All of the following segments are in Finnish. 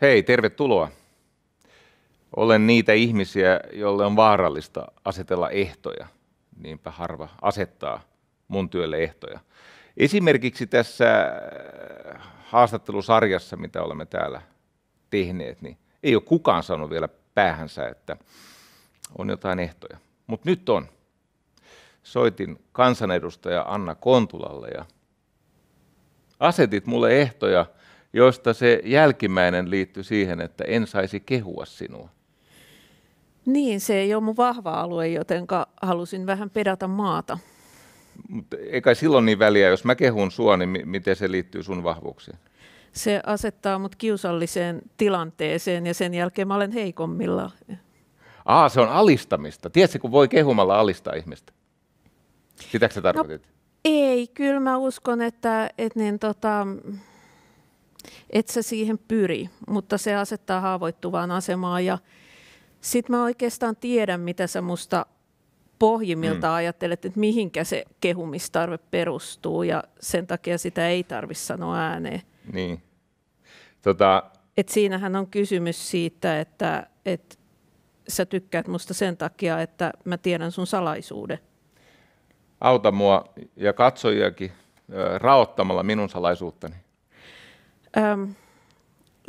Hei, tervetuloa. Olen niitä ihmisiä, joille on vaarallista asetella ehtoja. Niinpä harva asettaa mun työlle ehtoja. Esimerkiksi tässä äh, haastattelusarjassa, mitä olemme täällä tehneet, niin ei ole kukaan sanonut vielä päähänsä, että on jotain ehtoja. Mutta nyt on. Soitin kansanedustaja Anna Kontulalle ja asetit mulle ehtoja – josta se jälkimmäinen liittyy siihen, että en saisi kehua sinua. Niin, se ei ole mun vahva alue, joten halusin vähän pedata maata. Mutta eikä silloin niin väliä, jos mä kehun sua, niin m- miten se liittyy sun vahvuuksiin? Se asettaa mut kiusalliseen tilanteeseen ja sen jälkeen mä olen heikommilla. Aa, se on alistamista. Tiedätkö, kun voi kehumalla alistaa ihmistä? Sitäkö sä no, tarkoitit? No, ei, kyllä mä uskon, että, että niin, tota, et sä siihen pyri, mutta se asettaa haavoittuvaan asemaan ja sitten mä oikeastaan tiedän, mitä sä musta pohjimmilta mm. ajattelet, että mihinkä se kehumistarve perustuu ja sen takia sitä ei tarvi sanoa ääneen. Niin. Tota... Et siinähän on kysymys siitä, että et sä tykkäät musta sen takia, että mä tiedän sun salaisuuden. Auta mua ja katsojiakin raottamalla minun salaisuuttani ähm,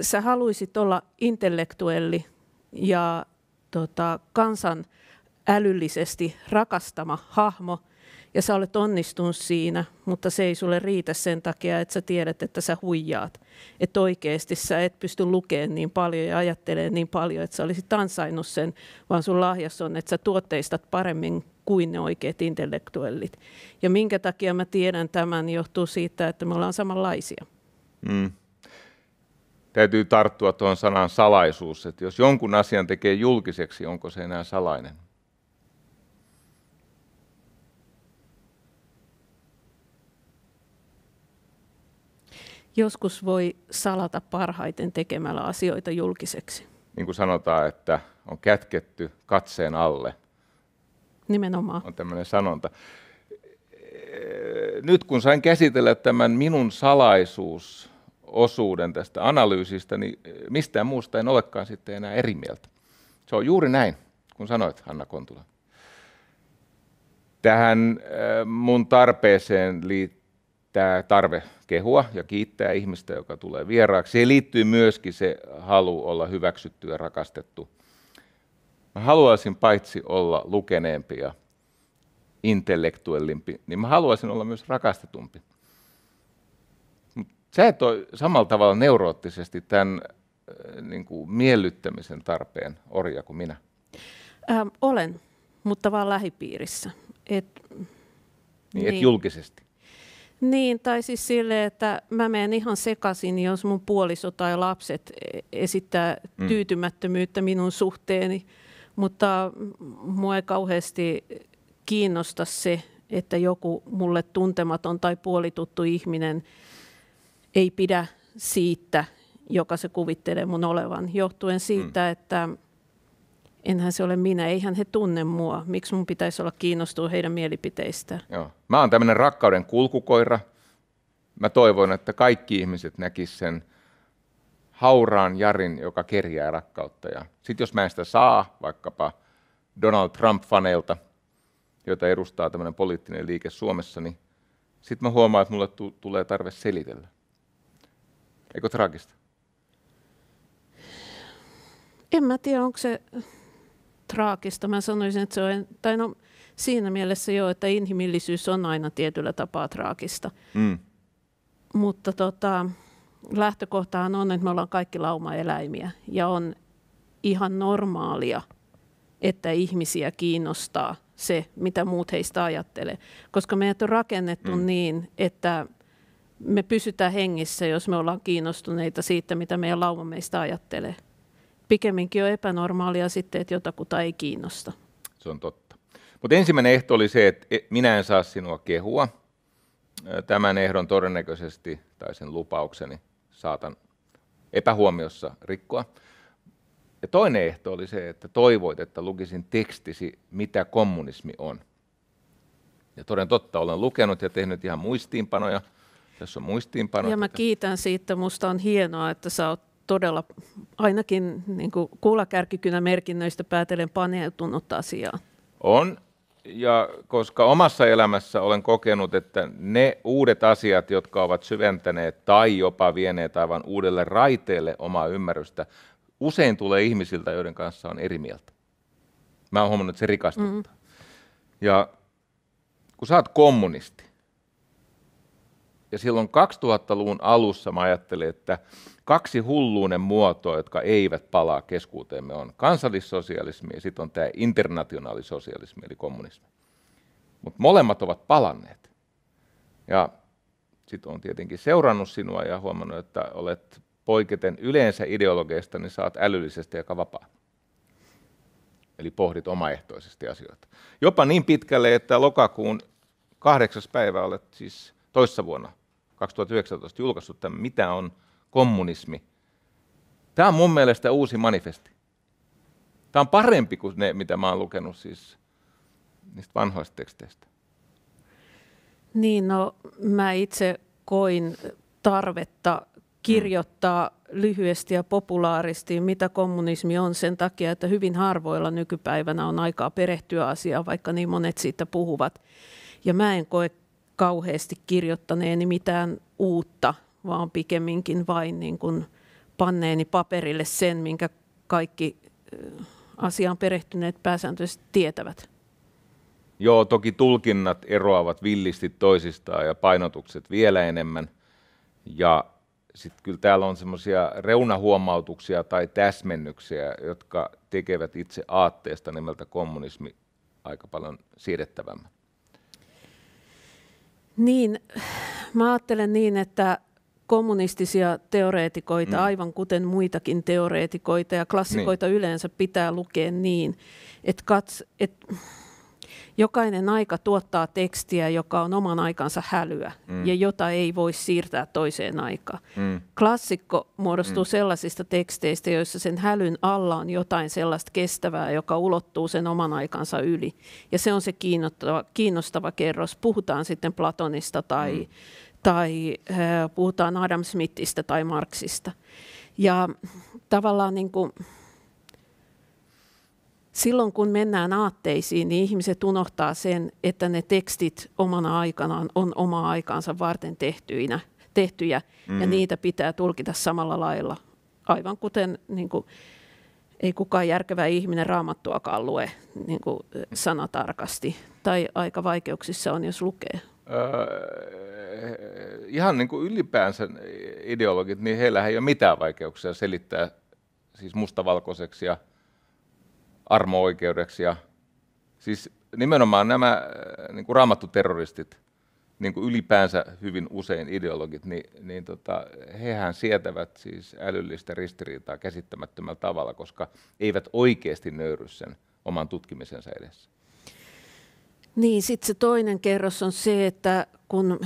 sä haluisit olla intellektuelli ja tota, kansan älyllisesti rakastama hahmo, ja sä olet onnistunut siinä, mutta se ei sulle riitä sen takia, että sä tiedät, että sä huijaat. Että oikeasti sä et pysty lukemaan niin paljon ja ajattelemaan niin paljon, että sä olisit ansainnut sen, vaan sun lahjas on, että sä tuotteistat paremmin kuin ne oikeat intellektuellit. Ja minkä takia mä tiedän tämän, johtuu siitä, että me ollaan samanlaisia. Mm täytyy tarttua tuon sanan salaisuus, että jos jonkun asian tekee julkiseksi, onko se enää salainen? Joskus voi salata parhaiten tekemällä asioita julkiseksi. Niin kuin sanotaan, että on kätketty katseen alle. Nimenomaan. On tämmöinen sanonta. Nyt kun sain käsitellä tämän minun salaisuus osuuden tästä analyysistä, niin eh, mistään muusta en olekaan sitten enää eri mieltä. Se on juuri näin, kun sanoit, Hanna Kontula. Tähän eh, mun tarpeeseen liittää tarve kehua ja kiittää ihmistä, joka tulee vieraaksi. Siihen liittyy myöskin se halu olla hyväksytty ja rakastettu. Mä haluaisin paitsi olla lukeneempi ja intellektuellimpi, niin mä haluaisin olla myös rakastetumpi. Sä et ole samalla tavalla neuroottisesti tämän äh, niin kuin miellyttämisen tarpeen orja kuin minä. Ähm, olen, mutta vaan lähipiirissä. Et, niin, niin. Et julkisesti. Niin, tai siis sille, että mä menen ihan sekaisin, jos mun puoliso tai lapset e, esittää mm. tyytymättömyyttä minun suhteeni. Mutta mua ei kauheasti kiinnosta se, että joku mulle tuntematon tai puolituttu ihminen – ei pidä siitä, joka se kuvittelee mun olevan, johtuen siitä, mm. että enhän se ole minä, eihän he tunne mua. Miksi mun pitäisi olla kiinnostunut heidän mielipiteistä? Joo. Mä oon tämmöinen rakkauden kulkukoira. Mä toivon, että kaikki ihmiset näkisivät sen hauraan Jarin, joka kerjää rakkautta. Ja sitten jos mä en sitä saa, vaikkapa Donald Trump-faneilta, jota edustaa tämmöinen poliittinen liike Suomessa, niin sitten mä huomaan, että mulle t- tulee tarve selitellä. Eikö traagista? En mä tiedä, onko se traagista. Mä sanoisin, että se on, tai no, siinä mielessä jo, että inhimillisyys on aina tietyllä tapaa traagista. Mm. Mutta tota, lähtökohtahan on, että me ollaan kaikki laumaeläimiä ja on ihan normaalia, että ihmisiä kiinnostaa se, mitä muut heistä ajattelee. Koska meidät on rakennettu mm. niin, että me pysytään hengissä, jos me ollaan kiinnostuneita siitä, mitä meidän lauma meistä ajattelee. Pikemminkin on epänormaalia sitten, että jotakuta ei kiinnosta. Se on totta. Mutta ensimmäinen ehto oli se, että e, minä en saa sinua kehua. Tämän ehdon todennäköisesti, tai sen lupaukseni, saatan epähuomiossa rikkoa. Ja toinen ehto oli se, että toivoit, että lukisin tekstisi, mitä kommunismi on. Ja toden totta, olen lukenut ja tehnyt ihan muistiinpanoja – tässä on muistiinpanot. Ja mä kiitän siitä. Musta on hienoa, että sä oot todella ainakin niin kuulakärkikynä merkinnöistä päätellen paneutunut asiaan. On, ja koska omassa elämässä olen kokenut, että ne uudet asiat, jotka ovat syventäneet tai jopa vieneet aivan uudelle raiteelle omaa ymmärrystä, usein tulee ihmisiltä, joiden kanssa on eri mieltä. Mä oon huomannut, että se rikastuttaa. Mm. Ja kun sä oot kommunisti, ja silloin 2000-luvun alussa mä ajattelin, että kaksi hulluuden muotoa, jotka eivät palaa keskuuteemme, on kansallissosialismi ja sitten on tämä internationaalisosialismi eli kommunismi. Mutta molemmat ovat palanneet. Ja sitten on tietenkin seurannut sinua ja huomannut, että olet poiketen yleensä ideologeista, niin saat älyllisesti ja vapaa. Eli pohdit omaehtoisesti asioita. Jopa niin pitkälle, että lokakuun kahdeksas päivä olet siis toissa vuonna 2019 julkaissut tämän, mitä on kommunismi. Tämä on mun mielestä uusi manifesti. Tämä on parempi kuin ne, mitä mä oon lukenut siis niistä vanhoista teksteistä. Niin, no mä itse koin tarvetta kirjoittaa mm. lyhyesti ja populaaristi, mitä kommunismi on sen takia, että hyvin harvoilla nykypäivänä on aikaa perehtyä asiaan, vaikka niin monet siitä puhuvat. Ja mä en koe kauheasti kirjoittaneeni mitään uutta, vaan pikemminkin vain niin kuin panneeni paperille sen, minkä kaikki asiaan perehtyneet pääsääntöisesti tietävät. Joo, toki tulkinnat eroavat villisti toisistaan ja painotukset vielä enemmän. Ja sitten kyllä täällä on semmoisia reunahuomautuksia tai täsmennyksiä, jotka tekevät itse aatteesta nimeltä kommunismi aika paljon siedettävämmän. Niin, mä ajattelen niin, että kommunistisia teoreetikoita, mm. aivan kuten muitakin teoreetikoita ja klassikoita niin. yleensä pitää lukea niin, että, katso, että jokainen aika tuottaa tekstiä, joka on oman aikansa hälyä mm. ja jota ei voi siirtää toiseen aikaan. Mm. Klassikko muodostuu mm. sellaisista teksteistä, joissa sen hälyn alla on jotain sellaista kestävää, joka ulottuu sen oman aikansa yli. Ja se on se kiinnostava, kiinnostava kerros. Puhutaan sitten Platonista tai, mm. tai äh, puhutaan Adam Smithistä tai Marxista, Ja tavallaan niin kuin, silloin kun mennään aatteisiin, niin ihmiset unohtaa sen, että ne tekstit omana aikanaan on omaa aikaansa varten tehtyinä, tehtyjä, mm. ja niitä pitää tulkita samalla lailla. Aivan kuten niin kuin, ei kukaan järkevä ihminen raamattuakaan lue niin kuin, sanatarkasti, tai aika vaikeuksissa on, jos lukee. Öö, ihan niin kuin ylipäänsä ideologit, niin heillä ei ole mitään vaikeuksia selittää siis mustavalkoiseksi ja armo-oikeudeksi. Ja, siis nimenomaan nämä äh, niin kuin raamattuterroristit, niin kuin ylipäänsä hyvin usein ideologit, niin, niin tota, hehän sietävät siis älyllistä ristiriitaa käsittämättömällä tavalla, koska eivät oikeasti nöyry sen oman tutkimisensa edessä. Niin, sitten se toinen kerros on se, että kun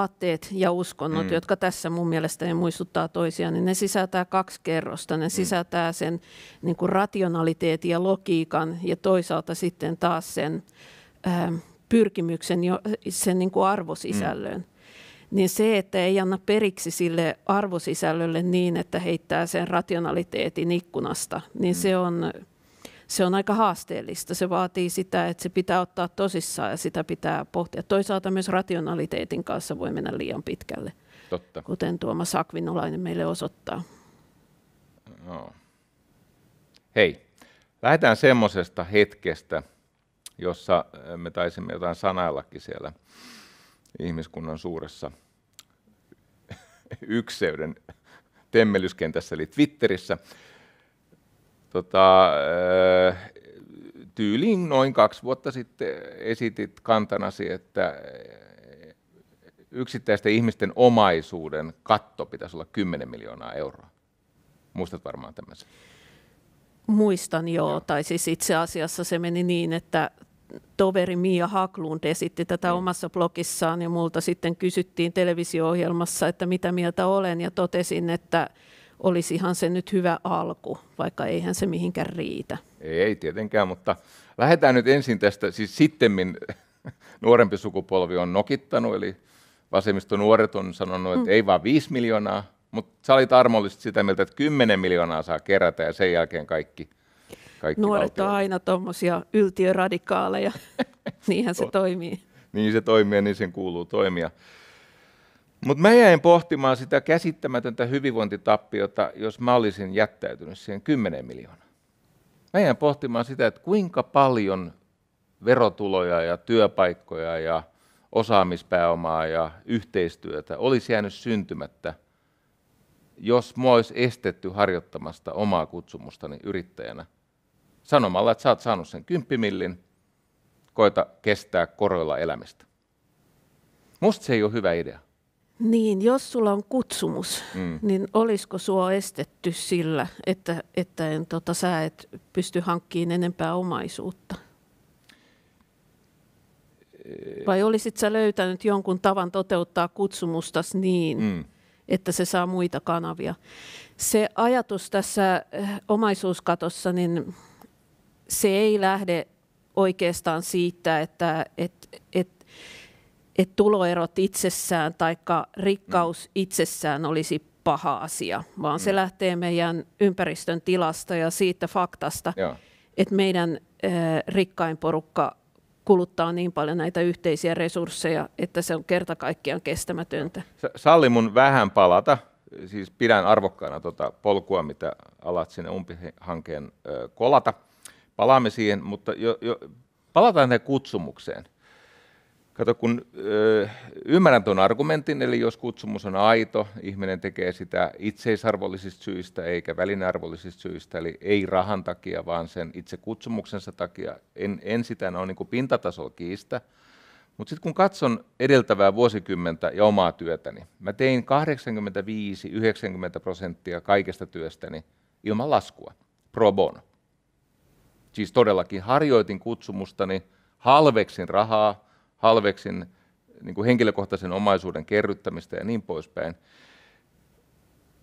aatteet ja uskonnot, mm. jotka tässä mun ei muistuttaa toisiaan, niin ne sisältää kaksi kerrosta. Ne mm. sisältää sen niin kuin rationaliteetin ja logiikan ja toisaalta sitten taas sen äh, pyrkimyksen jo, sen niin kuin arvosisällön. Mm. Niin se, että ei anna periksi sille arvosisällölle niin, että heittää sen rationaliteetin ikkunasta, niin mm. se on se on aika haasteellista. Se vaatii sitä, että se pitää ottaa tosissaan ja sitä pitää pohtia. Toisaalta myös rationaliteetin kanssa voi mennä liian pitkälle, Totta. kuten Tuoma Sakvinolainen meille osoittaa. No. Hei, lähdetään semmoisesta hetkestä, jossa eh, me taisimme jotain sanaillakin siellä ihmiskunnan suuressa ykseyden temmelyskentässä, eli Twitterissä. Tota, tyyliin noin kaksi vuotta sitten esitit kantanasi, että yksittäisten ihmisten omaisuuden katto pitäisi olla 10 miljoonaa euroa. Muistat varmaan tämmöisen. Muistan joo, joo. tai siis itse asiassa se meni niin, että toveri Mia Haklund esitti tätä mm. omassa blogissaan ja multa sitten kysyttiin televisio-ohjelmassa, että mitä mieltä olen ja totesin, että olisi ihan se nyt hyvä alku, vaikka eihän se mihinkään riitä. Ei tietenkään, mutta lähdetään nyt ensin tästä, siis sittemmin nuorempi sukupolvi on nokittanut, eli vasemmisto nuoret on sanonut, että mm. ei vaan 5 miljoonaa, mutta sä olit armollisesti sitä mieltä, että 10 miljoonaa saa kerätä ja sen jälkeen kaikki. kaikki nuoret valtio. on aina tuommoisia yltiöradikaaleja, niinhän se toimii. Niin se toimii ja niin sen kuuluu toimia. Mutta mä jäin pohtimaan sitä käsittämätöntä hyvinvointitappiota, jos mä olisin jättäytynyt siihen 10 miljoonaa. Mä jäin pohtimaan sitä, että kuinka paljon verotuloja ja työpaikkoja ja osaamispääomaa ja yhteistyötä olisi jäänyt syntymättä, jos mua olisi estetty harjoittamasta omaa kutsumustani yrittäjänä sanomalla, että sä oot saanut sen kymppimillin, koita kestää koroilla elämistä. Musta se ei ole hyvä idea. Niin, jos sulla on kutsumus, mm. niin olisiko sua estetty sillä, että, että en, tota, sä et pysty hankkiin enempää omaisuutta? Vai olisit sä löytänyt jonkun tavan toteuttaa kutsumustas niin, mm. että se saa muita kanavia? Se ajatus tässä eh, omaisuuskatossa, niin se ei lähde oikeastaan siitä, että et, et että tuloerot itsessään tai rikkaus mm. itsessään olisi paha asia, vaan mm. se lähtee meidän ympäristön tilasta ja siitä faktasta, että meidän äh, rikkain porukka kuluttaa niin paljon näitä yhteisiä resursseja, että se on kerta kaikkiaan kestämätöntä. Salli mun vähän palata. Siis pidän arvokkaana tuota polkua, mitä alat sinne umpihankkeen kolata. Palaamme siihen, mutta jo, jo, palataan tähän kutsumukseen. Kato, kun ö, ymmärrän tuon argumentin, eli jos kutsumus on aito, ihminen tekee sitä itseisarvollisista syistä eikä välinarvollisista syistä, eli ei rahan takia, vaan sen itse kutsumuksensa takia. En, en sitä ole niin pintatasolla kiistä. Mutta sitten kun katson edeltävää vuosikymmentä ja omaa työtäni, mä tein 85-90 prosenttia kaikesta työstäni ilman laskua, pro bono. Siis todellakin harjoitin kutsumustani, halveksin rahaa, halveksin niin kuin henkilökohtaisen omaisuuden kerryttämistä ja niin poispäin.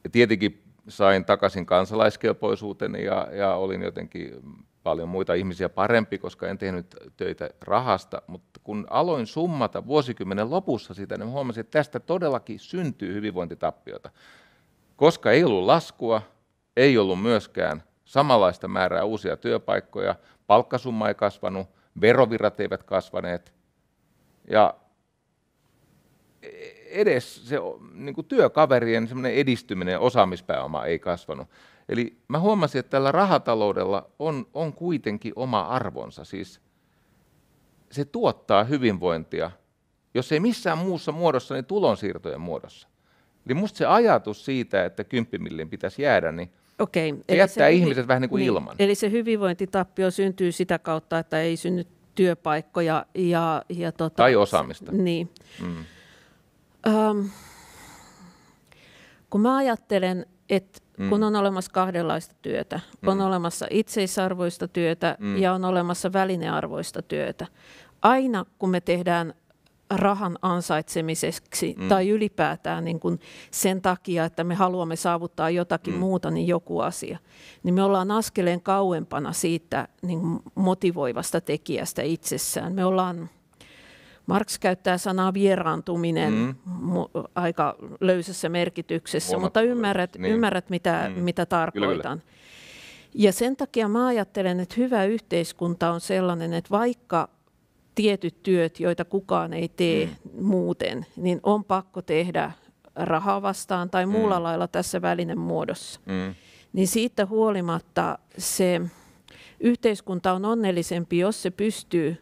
Ja tietenkin sain takaisin kansalaiskelpoisuuteni ja, ja olin jotenkin paljon muita ihmisiä parempi, koska en tehnyt töitä rahasta, mutta kun aloin summata vuosikymmenen lopussa sitä, niin huomasin, että tästä todellakin syntyy hyvinvointitappiota. Koska ei ollut laskua, ei ollut myöskään samanlaista määrää uusia työpaikkoja, palkkasumma ei kasvanut, verovirrat eivät kasvaneet, ja edes se niin kuin työkaverien semmoinen edistyminen ja osaamispääoma ei kasvanut. Eli mä huomasin, että tällä rahataloudella on, on kuitenkin oma arvonsa. Siis se tuottaa hyvinvointia, jos ei missään muussa muodossa, niin tulonsiirtojen muodossa. Eli musta se ajatus siitä, että kymppimillin pitäisi jäädä, niin Okei, se jättää se, ihmiset vähän niin kuin niin, ilman. Eli se hyvinvointitappio syntyy sitä kautta, että ei synny työpaikkoja. Ja, ja tota, tai osaamista. Niin. Mm. Öm, kun mä ajattelen, että mm. kun on olemassa kahdenlaista työtä, mm. on olemassa itseisarvoista työtä mm. ja on olemassa välinearvoista työtä. Aina kun me tehdään rahan ansaitsemiseksi mm. tai ylipäätään niin kuin sen takia, että me haluamme saavuttaa jotakin mm. muuta, niin joku asia. Niin me ollaan askeleen kauempana siitä niin motivoivasta tekijästä itsessään. Me ollaan, Marx käyttää sanaa vieraantuminen mm. mu- aika löysässä merkityksessä, Huomattava. mutta ymmärrät, niin. ymmärrät mitä, mm. mitä tarkoitan. Kyllä, kyllä. Ja sen takia mä ajattelen, että hyvä yhteiskunta on sellainen, että vaikka tietyt työt, joita kukaan ei tee mm. muuten, niin on pakko tehdä rahaa vastaan tai mm. muulla mm. lailla tässä välinen muodossa. Mm. Niin siitä huolimatta se yhteiskunta on onnellisempi, jos se pystyy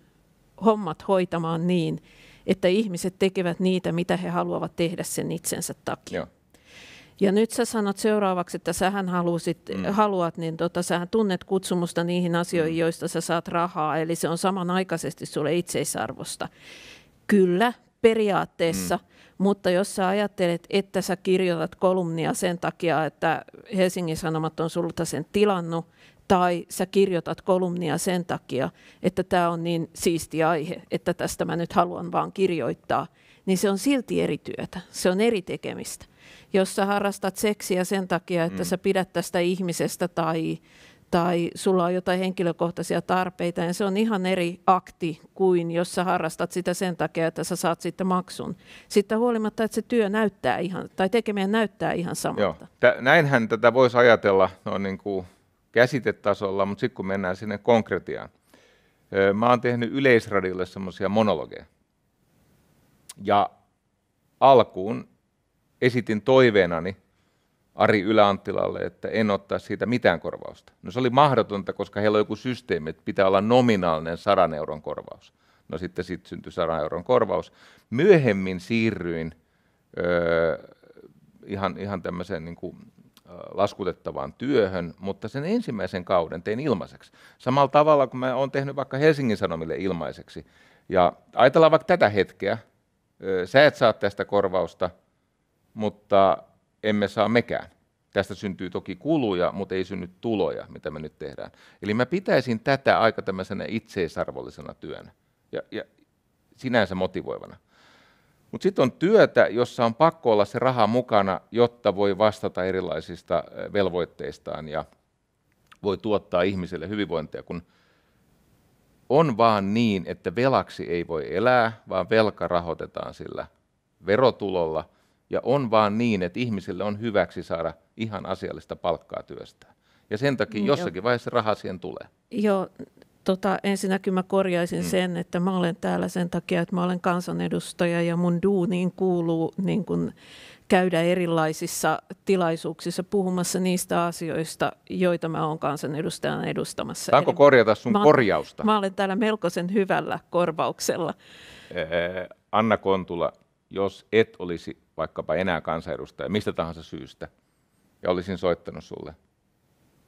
hommat hoitamaan niin, että ihmiset tekevät niitä, mitä he haluavat tehdä sen itsensä takia. Joo. Ja nyt sä sanot seuraavaksi, että sähän halusit, mm. haluat, niin tota, sähän tunnet kutsumusta niihin asioihin, mm. joista sä saat rahaa, eli se on samanaikaisesti sulle itseisarvosta. Kyllä, periaatteessa, mm. mutta jos sä ajattelet, että sä kirjoitat kolumnia sen takia, että Helsingin Sanomat on sulta sen tilannut, tai sä kirjoitat kolumnia sen takia, että tämä on niin siisti aihe, että tästä mä nyt haluan vaan kirjoittaa, niin se on silti eri työtä, se on eri tekemistä jos sä harrastat seksiä sen takia, että mm. sä pidät tästä ihmisestä tai, tai sulla on jotain henkilökohtaisia tarpeita, niin se on ihan eri akti kuin jos sä harrastat sitä sen takia, että sä saat sitten maksun. Sitten huolimatta, että se työ näyttää ihan, tai tekeminen näyttää ihan samalta. Joo. Näinhän tätä voisi ajatella no niin kuin käsitetasolla, mutta sitten kun mennään sinne konkretiaan. Mä oon tehnyt yleisradiolle semmoisia monologeja. Ja alkuun esitin toiveenani Ari Yläantilalle, että en ottaa siitä mitään korvausta. No se oli mahdotonta, koska heillä on joku systeemi, että pitää olla nominaalinen 100 euron korvaus. No sitten sit syntyi 100 euron korvaus. Myöhemmin siirryin öö, ihan, ihan tämmöiseen niin kuin, laskutettavaan työhön, mutta sen ensimmäisen kauden tein ilmaiseksi. Samalla tavalla kuin mä oon tehnyt vaikka Helsingin Sanomille ilmaiseksi. Ja ajatellaan vaikka tätä hetkeä. Sä et saa tästä korvausta – mutta emme saa mekään. Tästä syntyy toki kuluja, mutta ei synny tuloja, mitä me nyt tehdään. Eli mä pitäisin tätä aika tämmöisenä itseisarvollisena työnä ja, ja sinänsä motivoivana. Mutta sitten on työtä, jossa on pakko olla se raha mukana, jotta voi vastata erilaisista velvoitteistaan ja voi tuottaa ihmiselle hyvinvointia, kun on vaan niin, että velaksi ei voi elää, vaan velka rahoitetaan sillä verotulolla – ja on vaan niin, että ihmisille on hyväksi saada ihan asiallista palkkaa työstä. Ja sen takia niin, jossakin jo. vaiheessa raha siihen tulee. Joo, tota, ensinnäkin mä korjaisin mm. sen, että mä olen täällä sen takia, että mä olen kansanedustaja ja mun duuniin kuuluu niin kun käydä erilaisissa tilaisuuksissa puhumassa niistä asioista, joita mä oon kansanedustajana edustamassa. Saanko Eli korjata sun mä, korjausta? Mä olen täällä melkoisen hyvällä korvauksella. Anna Kontula, jos et olisi vaikkapa enää kansanedustaja mistä tahansa syystä ja olisin soittanut sulle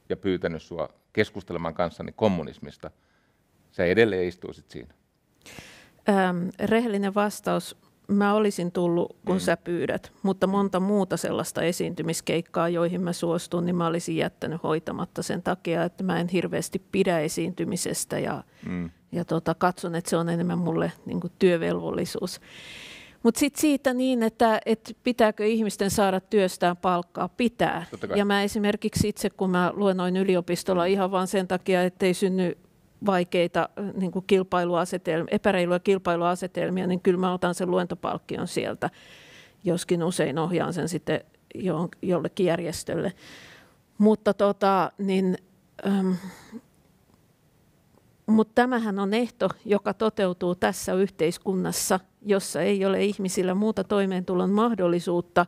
ja pyytänyt sua keskustelemaan kanssani kommunismista, sä edelleen istuisit siinä? Ähm, rehellinen vastaus. Mä olisin tullut, kun mm. sä pyydät, mutta monta muuta sellaista esiintymiskeikkaa, joihin mä suostun, niin mä olisin jättänyt hoitamatta sen takia, että mä en hirveästi pidä esiintymisestä ja, mm. ja tota, katson, että se on enemmän mulle niin työvelvollisuus. Mutta sitten siitä niin, että et pitääkö ihmisten saada työstään palkkaa, pitää. Ja mä esimerkiksi itse, kun mä luennoin yliopistolla mm. ihan vain sen takia, ettei synny vaikeita äh, niin kilpailuasetelmia, epäreiluja kilpailuasetelmia, niin kyllä mä otan sen luentopalkkion sieltä, joskin usein ohjaan sen sitten jollekin järjestölle. Mutta tota, niin, ähm, mut tämähän on ehto, joka toteutuu tässä yhteiskunnassa jossa ei ole ihmisillä muuta toimeentulon mahdollisuutta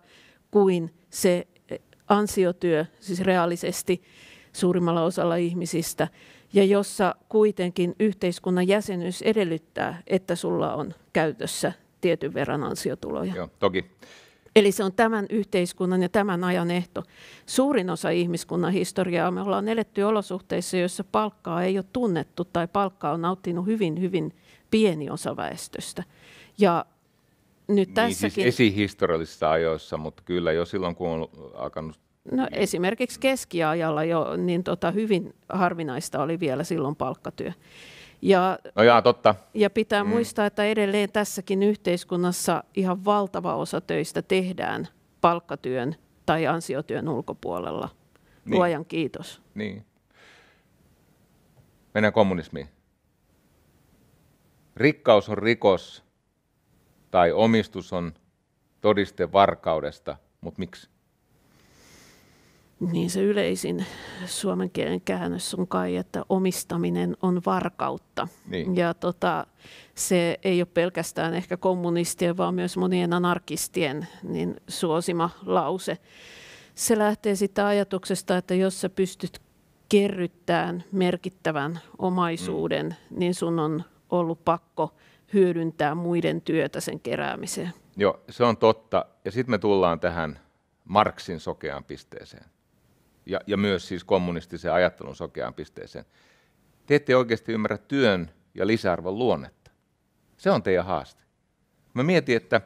kuin se eh, ansiotyö, siis reaalisesti suurimmalla osalla ihmisistä, ja jossa kuitenkin yhteiskunnan jäsenyys edellyttää, että sulla on käytössä tietyn verran ansiotuloja. Joo, toki. Eli se on tämän yhteiskunnan ja tämän ajan ehto. Suurin osa ihmiskunnan historiaa me ollaan eletty olosuhteissa, joissa palkkaa ei ole tunnettu tai palkkaa on nauttinut hyvin, hyvin pieni osa väestöstä. Ja nyt niin, siis tässäkin... Siis esihistoriallisissa ajoissa, mutta kyllä jo silloin, kun on alkanut No esimerkiksi keskiajalla jo, niin tota, hyvin harvinaista oli vielä silloin palkkatyö. Ja, no jaa, totta. ja pitää mm. muistaa, että edelleen tässäkin yhteiskunnassa ihan valtava osa töistä tehdään palkkatyön tai ansiotyön ulkopuolella. Niin. Luojan kiitos. Niin. Mennään kommunismiin. Rikkaus on rikos, tai omistus on todiste varkaudesta, mutta miksi? Niin se yleisin suomen kielen käännös on kai, että omistaminen on varkautta. Niin. Ja tota, se ei ole pelkästään ehkä kommunistien, vaan myös monien anarkistien niin suosima lause. Se lähtee sitä ajatuksesta, että jos sä pystyt kerryttämään merkittävän omaisuuden, mm. niin sun on ollut pakko – hyödyntää muiden työtä sen keräämiseen. Joo, se on totta. Ja sitten me tullaan tähän Marksin sokeaan pisteeseen. Ja, ja myös siis kommunistisen ajattelun sokeaan pisteeseen. Te ette oikeasti ymmärrä työn ja lisäarvon luonnetta. Se on teidän haaste. Mä mietin, että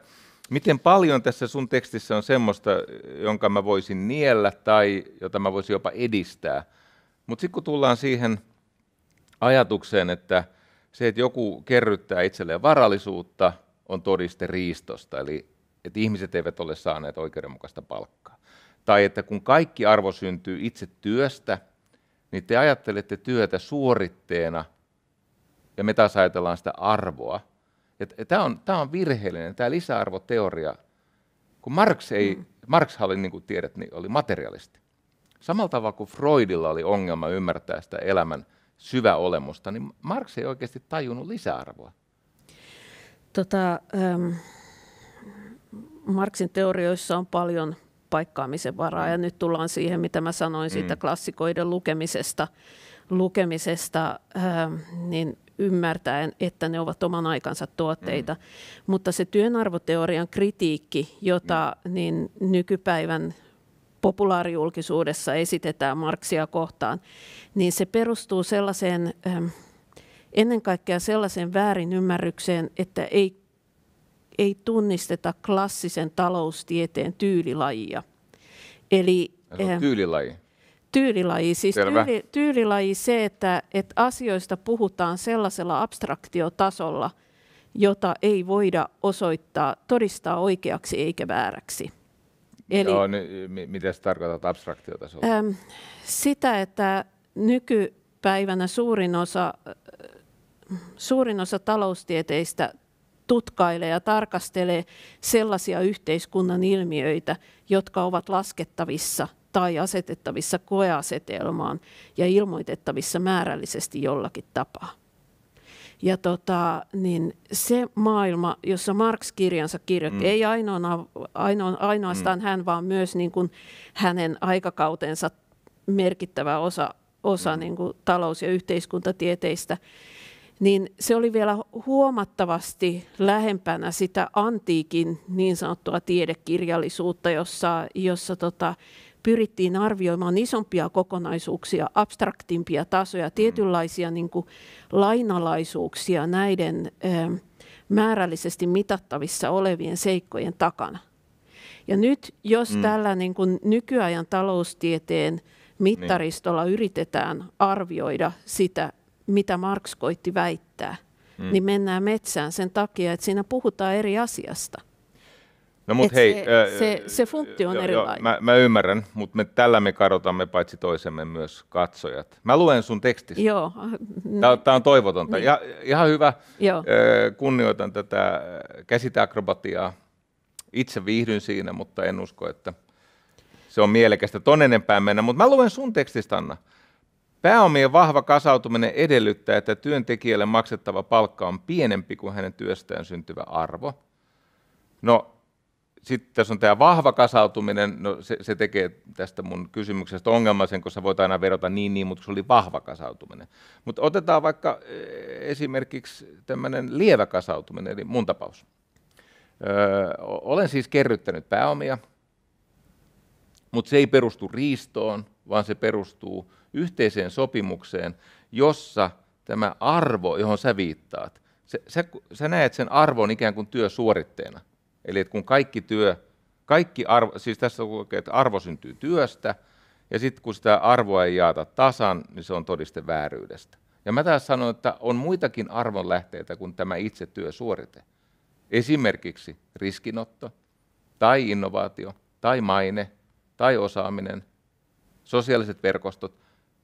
miten paljon tässä sun tekstissä on semmoista, jonka mä voisin niellä tai jota mä voisin jopa edistää. Mutta sitten kun tullaan siihen ajatukseen, että – se, että joku kerryttää itselleen varallisuutta, on todiste riistosta, eli että ihmiset eivät ole saaneet oikeudenmukaista palkkaa. Tai että kun kaikki arvo syntyy itse työstä, niin te ajattelette työtä suoritteena, ja me taas ajatellaan sitä arvoa. Tämä on, tää on virheellinen, tämä lisäarvoteoria. Kun Marx ei, mm. Marx oli, niin kuin tiedät, niin oli materialisti. Samalla tavalla kuin Freudilla oli ongelma ymmärtää sitä elämän syvä olemusta, niin Marx ei oikeasti tajunnut lisäarvoa. Tota, ähm, Marxin teorioissa on paljon paikkaamisen varaa, ja mm. nyt tullaan siihen, mitä mä sanoin siitä mm. klassikoiden lukemisesta, lukemisesta ähm, niin ymmärtäen, että ne ovat oman aikansa tuotteita. Mm. Mutta se työnarvoteorian kritiikki, jota mm. niin nykypäivän populaarijulkisuudessa esitetään Marksia kohtaan, niin se perustuu sellaiseen, ähm, ennen kaikkea sellaiseen väärinymmärrykseen, että ei, ei tunnisteta klassisen taloustieteen tyylilajia. Eli, se on eh, tyylilaji tyylilaji. Siis tyyli, tyylilaji se, että, että asioista puhutaan sellaisella abstraktiotasolla, jota ei voida osoittaa, todistaa oikeaksi eikä vääräksi. Eli, Joo, niin, miten sä tarkoitat abstraktiota? Ähm, sitä, että nykypäivänä suurin osa, suurin osa taloustieteistä tutkailee ja tarkastelee sellaisia yhteiskunnan ilmiöitä, jotka ovat laskettavissa tai asetettavissa koeasetelmaan ja ilmoitettavissa määrällisesti jollakin tapaa. Ja tota, niin se maailma, jossa Marx kirjansa kirjoitti, mm. ei ainoana, aino, ainoastaan mm. hän, vaan myös niin kuin hänen aikakautensa merkittävä osa, osa mm. niin kuin talous- ja yhteiskuntatieteistä, niin se oli vielä huomattavasti lähempänä sitä antiikin niin sanottua tiedekirjallisuutta, jossa, jossa tota, pyrittiin arvioimaan isompia kokonaisuuksia, abstraktimpia tasoja, mm. tietynlaisia niin kuin lainalaisuuksia näiden ö, määrällisesti mitattavissa olevien seikkojen takana. Ja nyt, jos mm. tällä niin kuin nykyajan taloustieteen mittaristolla niin. yritetään arvioida sitä, mitä Marx koitti väittää, mm. niin mennään metsään sen takia, että siinä puhutaan eri asiasta. No mut hei, se, äh, se, se funktio on jo, erilainen. Jo, mä, mä ymmärrän, mutta me, tällä me kadotamme paitsi toisemme myös katsojat. Mä luen sun tekstistä. Joo. Tämä, tämä on toivotonta. Niin. Ja, ihan hyvä. Joo. Kunnioitan tätä käsiteakrobatiaa. Itse viihdyn siinä, mutta en usko, että se on mielekästä ton enempää mennä. Mutta mä luen sun tekstistä, Anna. Pääomien vahva kasautuminen edellyttää, että työntekijälle maksettava palkka on pienempi kuin hänen työstään syntyvä arvo. No, sitten tässä on tämä vahva kasautuminen, no se, se tekee tästä mun kysymyksestä ongelmaisen, koska voit aina verota niin niin, mutta se oli vahva kasautuminen. Mutta otetaan vaikka e, esimerkiksi tämmöinen lievä kasautuminen, eli mun tapaus. Öö, olen siis kerryttänyt pääomia, mutta se ei perustu riistoon, vaan se perustuu yhteiseen sopimukseen, jossa tämä arvo, johon sä viittaat, sä, sä, sä näet sen arvon ikään kuin työsuoritteena – Eli että kun kaikki työ, kaikki arvo, siis tässä oikein, että arvo syntyy työstä, ja sitten kun sitä arvoa ei jaata tasan, niin se on todiste vääryydestä. Ja mä taas sanon, että on muitakin arvonlähteitä kuin tämä itse työsuorite. Esimerkiksi riskinotto, tai innovaatio, tai maine, tai osaaminen, sosiaaliset verkostot.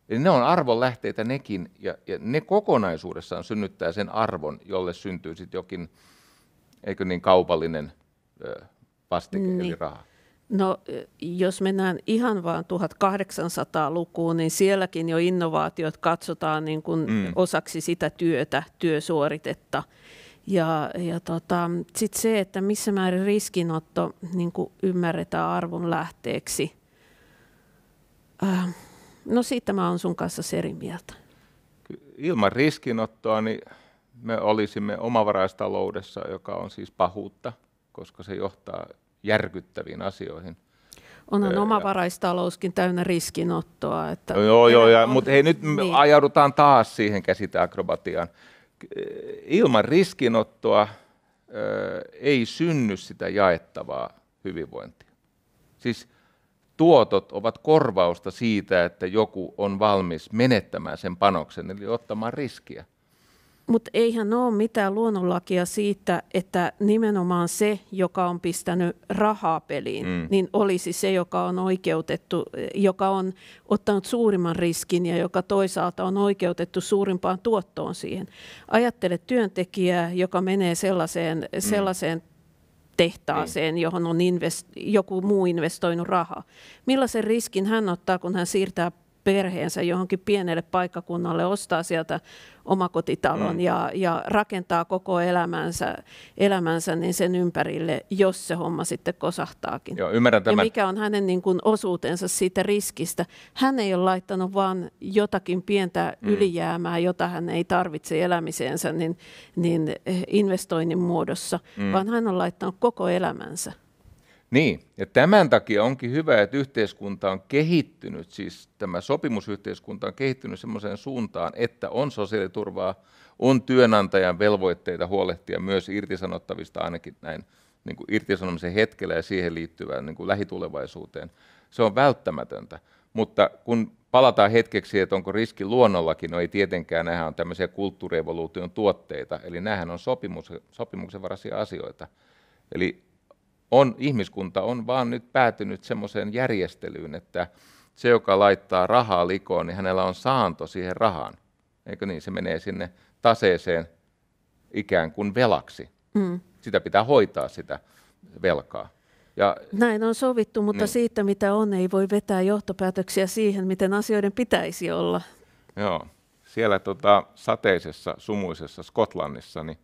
Eli ne on arvonlähteitä nekin, ja, ja ne kokonaisuudessaan synnyttää sen arvon, jolle syntyy sitten jokin, eikö niin, kaupallinen vastike, niin. eli raha? No jos mennään ihan vaan 1800-lukuun, niin sielläkin jo innovaatiot katsotaan niin kuin mm. osaksi sitä työtä, työsuoritetta. Ja, ja tota, sitten se, että missä määrin riskinotto niin kuin ymmärretään arvon lähteeksi. Äh, no siitä mä oon sun kanssa eri mieltä. Ilman riskinottoa niin me olisimme omavaraistaloudessa, joka on siis pahuutta – koska se johtaa järkyttäviin asioihin. Onhan öö, omavaraistalouskin täynnä riskinottoa. Että joo, no joo, joo, ja, on, mutta hei, nyt niin. ajaudutaan taas siihen käsiteakrobatiaan. Eh, ilman riskinottoa öö, ei synny sitä jaettavaa hyvinvointia. Siis tuotot ovat korvausta siitä, että joku on valmis menettämään sen panoksen, eli ottamaan riskiä. Mutta eihän ole mitään luonnonlakia siitä, että nimenomaan se, joka on pistänyt rahaa peliin, mm. niin olisi se, joka on oikeutettu, joka on ottanut suurimman riskin ja joka toisaalta on oikeutettu suurimpaan tuottoon siihen. Ajattele työntekijää, joka menee sellaiseen, mm. sellaiseen mm tehtaaseen, niin. johon on invest- joku muu investoinut rahaa. Millaisen riskin hän ottaa, kun hän siirtää perheensä johonkin pienelle paikkakunnalle, ostaa sieltä omakotitalon mm. ja, ja rakentaa koko elämänsä, elämänsä niin sen ympärille, jos se homma sitten kosahtaakin. Joo, ymmärrän tämän. Ja mikä on hänen niin kuin osuutensa siitä riskistä. Hän ei ole laittanut vaan jotakin pientä mm. ylijäämää, jota hän ei tarvitse elämiseensä niin, niin eh, investoinnin muodossa, mm. vaan hän on laittanut koko elämänsä. Niin, ja tämän takia onkin hyvä, että yhteiskunta on kehittynyt, siis tämä sopimusyhteiskunta on kehittynyt sellaiseen suuntaan, että on sosiaaliturvaa, on työnantajan velvoitteita huolehtia myös irtisanottavista ainakin näin niin kuin irtisanomisen hetkellä ja siihen liittyvään niin kuin lähitulevaisuuteen. Se on välttämätöntä, mutta kun palataan hetkeksi, että onko riski luonnollakin, no ei tietenkään, nämä on tämmöisiä kulttuurievoluution tuotteita, eli nämähän on sopimus, sopimuksen varaisia asioita. Eli on, ihmiskunta on vaan nyt päätynyt semmoiseen järjestelyyn, että se, joka laittaa rahaa likoon, niin hänellä on saanto siihen rahaan. Eikö niin? Se menee sinne taseeseen ikään kuin velaksi. Mm. Sitä pitää hoitaa, sitä velkaa. Ja, Näin on sovittu, mutta niin. siitä mitä on, ei voi vetää johtopäätöksiä siihen, miten asioiden pitäisi olla. Joo. Siellä tota, sateisessa, sumuisessa Skotlannissa, niin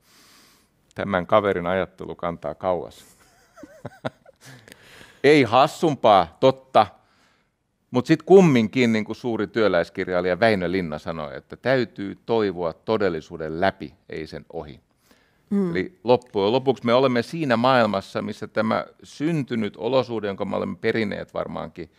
tämän kaverin ajattelu kantaa kauas. Ei hassumpaa, totta. Mutta sitten kumminkin, niin kuin suuri työläiskirjailija Väinö Linna sanoi, että täytyy toivoa todellisuuden läpi, ei sen ohi. Mm. Eli loppujen lopuksi me olemme siinä maailmassa, missä tämä syntynyt olosuuden, jonka me olemme perineet varmaankin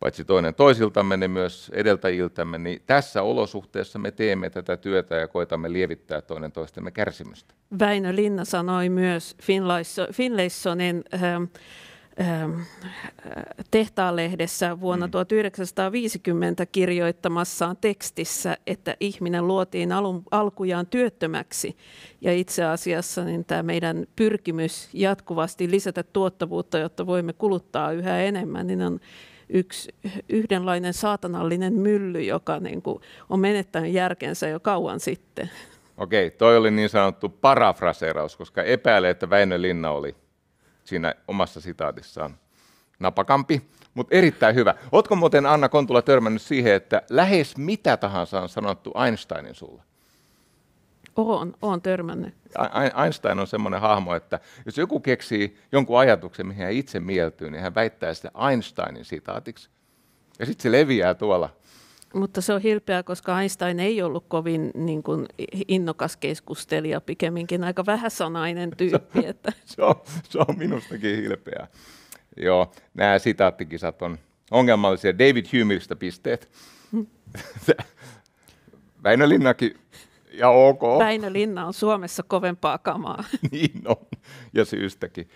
paitsi toinen toisiltamme, niin myös edeltäjiltämme, niin tässä olosuhteessa me teemme tätä työtä ja koitamme lievittää toinen toistemme kärsimystä. Väinö Linna sanoi myös Finlaysonin ähm, ähm tehtaanlehdessä vuonna 1950 mm. kirjoittamassaan tekstissä, että ihminen luotiin alun, alkujaan työttömäksi. Ja itse asiassa niin tämä meidän pyrkimys jatkuvasti lisätä tuottavuutta, jotta voimme kuluttaa yhä enemmän, niin on yksi yhdenlainen saatanallinen mylly, joka niin kuin on menettänyt järkensä jo kauan sitten. Okei, toi oli niin sanottu parafraseeraus, koska epäilee, että Väinö Linna oli siinä omassa sitaatissaan napakampi, mutta erittäin hyvä. Ootko muuten Anna Kontula törmännyt siihen, että lähes mitä tahansa on sanottu Einsteinin sulla? Oon, oon törmännyt. Einstein on semmoinen hahmo, että jos joku keksii jonkun ajatuksen, mihin hän itse mieltyy, niin hän väittää sitä Einsteinin sitaatiksi. Ja sitten se leviää tuolla. Mutta se on hilpeää, koska Einstein ei ollut kovin niin kuin, innokas keskustelija, pikemminkin aika vähäsanainen tyyppi. Että. se, on, se on minustakin hilpeää. Joo, nämä sitaattikisat on ongelmallisia. David Humeista pisteet. Hmm. Väinö Linnakin ja ok. Väinö Linna on Suomessa kovempaa kamaa. niin on, ja syystäkin.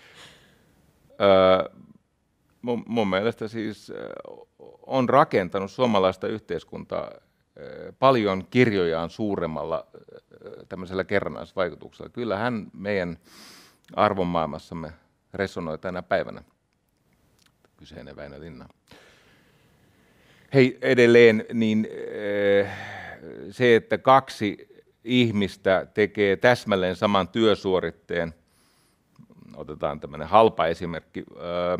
Öö, mun, mun mielestä siis on rakentanut suomalaista yhteiskuntaa paljon kirjojaan suuremmalla tämmöisellä kerrannaisvaikutuksella. hän meidän arvomaailmassamme resonoi tänä päivänä kyseinen Väinö Linna. Hei, edelleen, niin se, että kaksi ihmistä tekee täsmälleen saman työsuoritteen. Otetaan tämmöinen halpa esimerkki. Öö,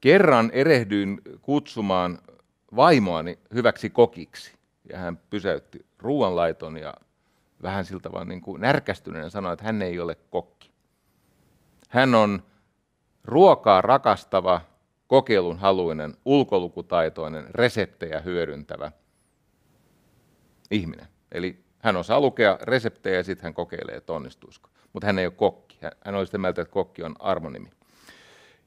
kerran erehdyin kutsumaan vaimoani hyväksi kokiksi ja hän pysäytti ruuanlaiton ja vähän siltä vaan niin kuin närkästyneen sanoi, että hän ei ole kokki. Hän on ruokaa rakastava, kokeilun haluinen, ulkolukutaitoinen, reseptejä hyödyntävä ihminen. Eli hän osaa lukea reseptejä ja sitten hän kokeilee, että onnistuisiko. Mutta hän ei ole kokki. Hän oli sitä mieltä, että kokki on armonimi.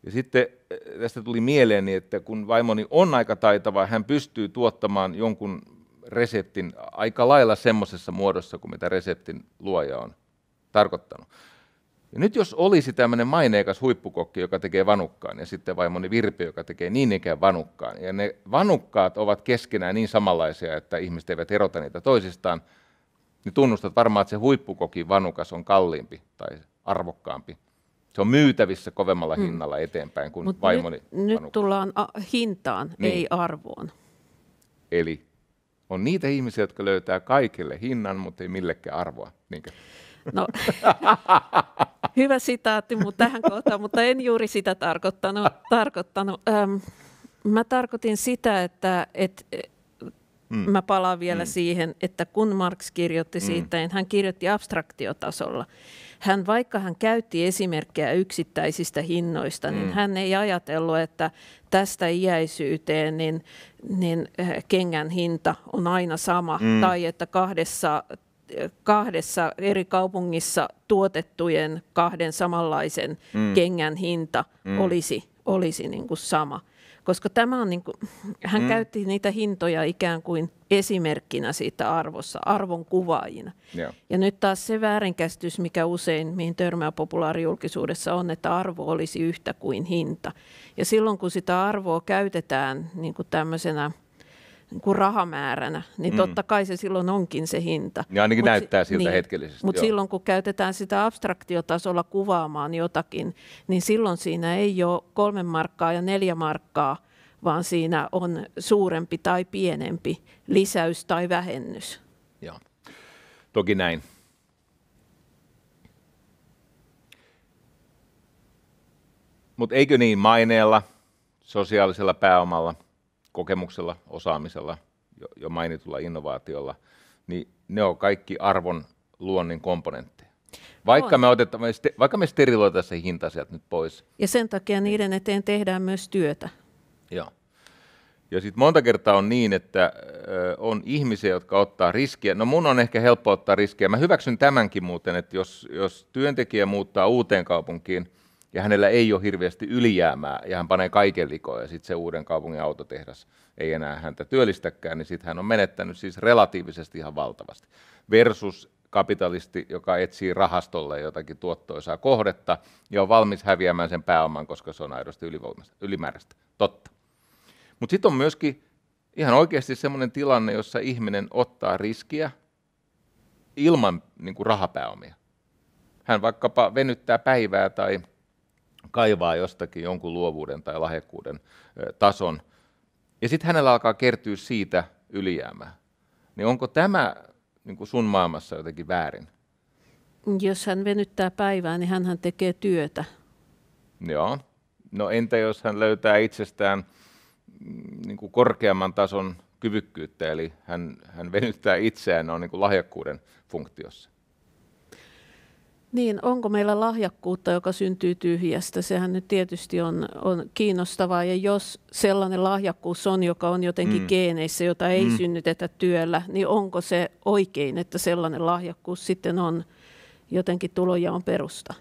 Ja sitten eh, tästä tuli mieleeni, että kun vaimoni on aika taitava, hän pystyy tuottamaan jonkun reseptin aika lailla semmoisessa muodossa kuin mitä reseptin luoja on tarkoittanut. Ja nyt jos olisi tämmöinen maineikas huippukokki, joka tekee vanukkaan, ja sitten vaimoni Virpi, joka tekee niin ikään vanukkaan, ja ne vanukkaat ovat keskenään niin samanlaisia, että ihmiset eivät erota niitä toisistaan, niin tunnustat varmaan, että se huippukoki vanukas on kalliimpi tai arvokkaampi. Se on myytävissä kovemmalla hmm. hinnalla mm. eteenpäin kuin Mut vaimoni nyt, nyt tullaan a- hintaan, niin. ei arvoon. Eli on niitä ihmisiä, jotka löytää kaikille hinnan, mutta ei millekään arvoa. Niinkö? No, hyvä sitaatti mutta tähän kohtaan, mutta en juuri sitä tarkoittanut. tarkoittanut. Öm, mä tarkoitin sitä, että et, Mm. Mä palaan vielä mm. siihen, että kun Marx kirjoitti mm. siitä, mm. niin hän kirjoitti abstraktiotasolla. Hän, vaikka hän käytti esimerkkejä yksittäisistä hinnoista, niin mm. niin hän ei ajatellut, että tästä iäisyyteen niin, niin eh, kengän hinta on aina sama, mm. tai että kahdessa kahdessa eri kaupungissa tuotettujen kahden samanlaisen mm. kengän hinta mm. olisi, olisi niin kuin sama koska tämä on niin kuin, hän mm. käytti niitä hintoja ikään kuin esimerkkinä siitä arvossa, arvon kuvaajina. Ja. Ja nyt taas se väärinkäsitys, mikä usein, mihin törmää populaarijulkisuudessa on, että arvo olisi yhtä kuin hinta. Ja silloin kun sitä arvoa käytetään niin kuin tämmöisenä – kuin rahamääränä, niin mm. totta kai se silloin onkin se hinta. Ja ainakin mut, näyttää siltä niin, hetkellisesti. Mutta silloin kun käytetään sitä abstraktiotasolla kuvaamaan jotakin, niin silloin siinä ei ole kolmen markkaa ja neljä markkaa, vaan siinä on suurempi tai pienempi lisäys tai vähennys. Joo, toki näin. Mutta eikö niin maineella, sosiaalisella pääomalla – kokemuksella, osaamisella, jo, jo mainitulla innovaatiolla, niin ne on kaikki arvon luonnin komponentteja. Vaikka me, otetaan, vaikka me steriloidaan se hinta sieltä nyt pois. Ja sen takia niiden eteen tehdään myös työtä. Joo. Ja sitten monta kertaa on niin, että on ihmisiä, jotka ottaa riskiä. No mun on ehkä helppo ottaa riskiä. Mä hyväksyn tämänkin muuten, että jos, jos työntekijä muuttaa uuteen kaupunkiin – ja hänellä ei ole hirveästi ylijäämää, ja hän panee kaiken likoon, ja sitten se uuden kaupungin autotehdas ei enää häntä työllistäkään, niin sitten hän on menettänyt siis relatiivisesti ihan valtavasti. Versus kapitalisti, joka etsii rahastolle jotakin tuottoisaa kohdetta ja on valmis häviämään sen pääoman, koska se on aidosti ylimääräistä. Totta. Mutta sitten on myöskin ihan oikeasti sellainen tilanne, jossa ihminen ottaa riskiä ilman niin kuin rahapääomia. Hän vaikkapa venyttää päivää tai kaivaa jostakin jonkun luovuuden tai lahjakkuuden tason, ja sitten hänellä alkaa kertyä siitä ylijäämää. Niin onko tämä niin kuin sun maailmassa jotenkin väärin? Jos hän venyttää päivää, niin hän tekee työtä. Joo. No entä jos hän löytää itsestään mm, niin kuin korkeamman tason kyvykkyyttä, eli hän, hän venyttää itseään on niin kuin lahjakkuuden funktiossa? Niin, onko meillä lahjakkuutta, joka syntyy tyhjästä? Sehän nyt tietysti on, on kiinnostavaa. Ja jos sellainen lahjakkuus on, joka on jotenkin mm. geeneissä, jota ei mm. synnytetä työllä, niin onko se oikein, että sellainen lahjakkuus sitten on jotenkin tulonjaon perusta?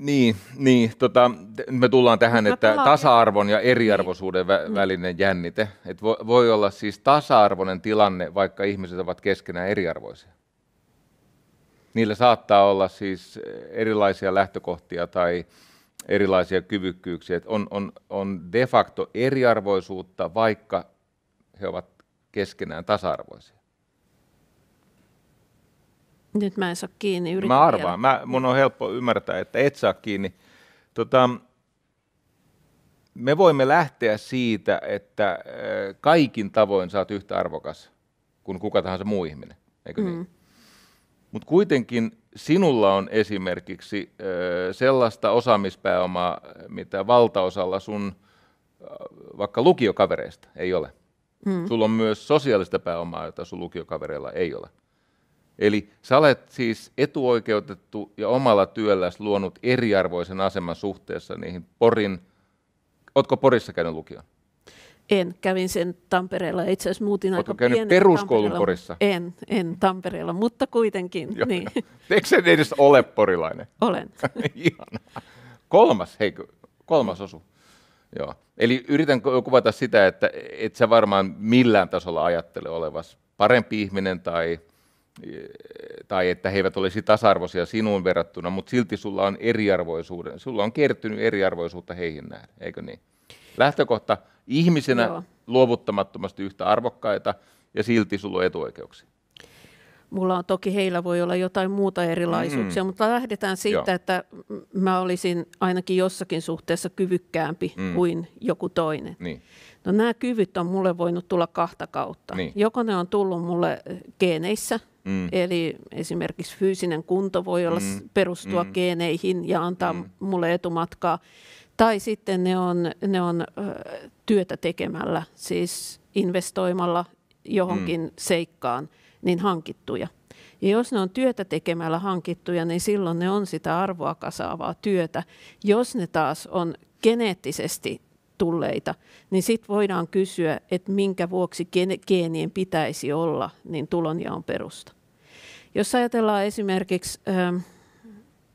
Niin, niin tota, me tullaan tähän, että tasa-arvon ja niin. eriarvoisuuden vä- niin. välinen jännite. Et voi, voi olla siis tasa-arvoinen tilanne, vaikka ihmiset ovat keskenään eriarvoisia. Niillä saattaa olla siis erilaisia lähtökohtia tai erilaisia kyvykkyyksiä. Et on, on, on de facto eriarvoisuutta, vaikka he ovat keskenään tasa-arvoisia. Nyt mä en saa kiinni. Yritän mä arvaan. Mä, mun on helppo ymmärtää, että et saa kiinni. Tota, me voimme lähteä siitä, että äh, kaikin tavoin oot yhtä arvokas kuin kuka tahansa muu ihminen, eikö niin? mm. niin? Mutta kuitenkin sinulla on esimerkiksi äh, sellaista osaamispääomaa, mitä valtaosalla sun äh, vaikka lukiokavereista ei ole. Mm. Sulla on myös sosiaalista pääomaa, jota sun lukiokavereilla ei ole. Eli sä olet siis etuoikeutettu ja omalla työlläsi luonut eriarvoisen aseman suhteessa niihin Porin, otko Porissa käynyt lukion? En, kävin sen Tampereella. Itse asiassa muutin Ootko aika käynyt peruskoulun Porissa? En, en Tampereella, mutta kuitenkin. Joo, niin. Jo. Eikö se edes ole porilainen? Olen. Kolmas, hei, kolmas osu. Joo. Eli yritän kuvata sitä, että et sä varmaan millään tasolla ajattele olevas parempi ihminen tai tai että he eivät olisi tasa-arvoisia sinuun verrattuna, mutta silti sulla on eriarvoisuuden, sulla on kertynyt eriarvoisuutta heihin nähden, eikö niin? Lähtökohta ihmisenä Joo. luovuttamattomasti yhtä arvokkaita ja silti sulla on etuoikeuksia. Mulla on toki, heillä voi olla jotain muuta erilaisuuksia, mm. mutta lähdetään siitä, Joo. että mä olisin ainakin jossakin suhteessa kyvykkäämpi mm. kuin joku toinen. Niin. No nämä kyvyt on mulle voinut tulla kahta kautta. Niin. Joko ne on tullut mulle geeneissä, Mm. Eli esimerkiksi fyysinen kunto voi olla mm. perustua mm. geeneihin ja antaa mm. mulle etumatkaa. Tai sitten ne on, ne on äh, työtä tekemällä, siis investoimalla johonkin mm. seikkaan, niin hankittuja. Ja jos ne on työtä tekemällä hankittuja, niin silloin ne on sitä arvoa kasaavaa työtä. Jos ne taas on geneettisesti tulleita, niin sitten voidaan kysyä, että minkä vuoksi geenien pitäisi olla niin tulonjaon perusta. Jos ajatellaan esimerkiksi, ähm,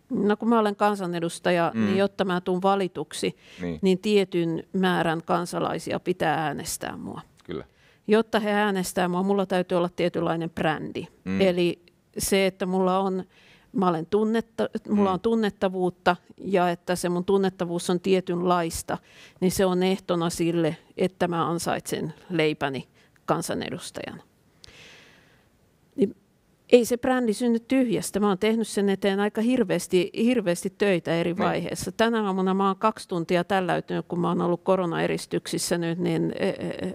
no kun mä olen kansanedustaja, mm. niin jotta mä tuun valituksi, niin. niin tietyn määrän kansalaisia pitää äänestää mua. Kyllä. Jotta he äänestää mua, mulla täytyy olla tietynlainen brändi. Mm. Eli se, että mulla on mä olen tunnetta, mulla mm. on tunnettavuutta ja että se mun tunnettavuus on tietynlaista, niin se on ehtona sille, että mä ansaitsen leipäni kansanedustajana ei se brändi synny tyhjästä. Mä oon tehnyt sen eteen aika hirveästi, hirveästi töitä eri niin. vaiheissa. Tänä aamuna mä oon kaksi tuntia tälläytynyt, kun mä oon ollut koronaeristyksissä nyt niin e, e, e,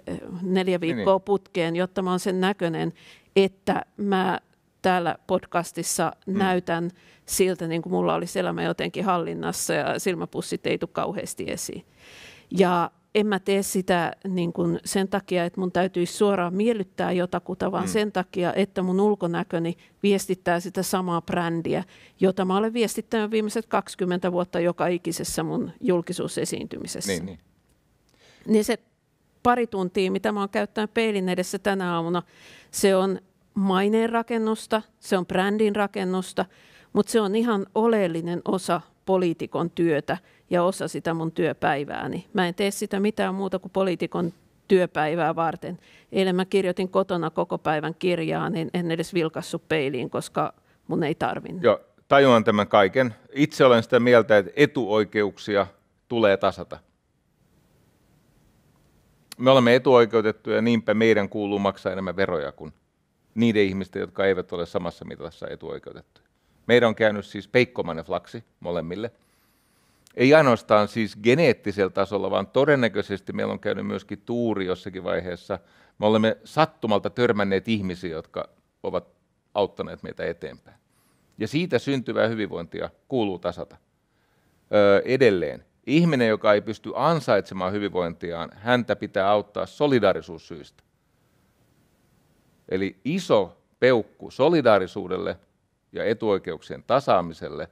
neljä niin, niin. viikkoa niin. putkeen, jotta mä oon sen näköinen, että mä täällä podcastissa mm. näytän siltä, niin kuin mulla olisi elämä jotenkin hallinnassa ja silmäpussit ei tule kauheasti esiin. Ja en mä tee sitä niin kuin sen takia, että mun täytyisi suoraan miellyttää jotakuta, vaan mm. sen takia, että mun ulkonäköni viestittää sitä samaa brändiä, jota mä olen viestittänyt viimeiset 20 vuotta joka ikisessä mun julkisuusesiintymisessä. Niin, niin. niin se pari tuntia, mitä mä oon käyttänyt peilin edessä tänä aamuna, se on maineen rakennusta, se on brändin rakennusta, mutta se on ihan oleellinen osa poliitikon työtä ja osa sitä mun työpäivääni. Mä en tee sitä mitään muuta kuin poliitikon työpäivää varten. Eilen mä kirjoitin kotona koko päivän kirjaa, niin en edes vilkassu peiliin, koska mun ei tarvinnut. Joo, tajuan tämän kaiken. Itse olen sitä mieltä, että etuoikeuksia tulee tasata. Me olemme etuoikeutettuja niinpä meidän kuuluu maksaa enemmän veroja kuin niiden ihmisten, jotka eivät ole samassa mitassa etuoikeutettuja. Meidän on käynyt siis peikkomainen flaksi molemmille. Ei ainoastaan siis geneettisellä tasolla, vaan todennäköisesti meillä on käynyt myöskin tuuri jossakin vaiheessa. Me olemme sattumalta törmänneet ihmisiä, jotka ovat auttaneet meitä eteenpäin. Ja siitä syntyvää hyvinvointia kuuluu tasata. Öö, edelleen, ihminen, joka ei pysty ansaitsemaan hyvinvointiaan, häntä pitää auttaa solidaarisuussyistä. Eli iso peukku solidaarisuudelle – ja etuoikeuksien tasaamiselle.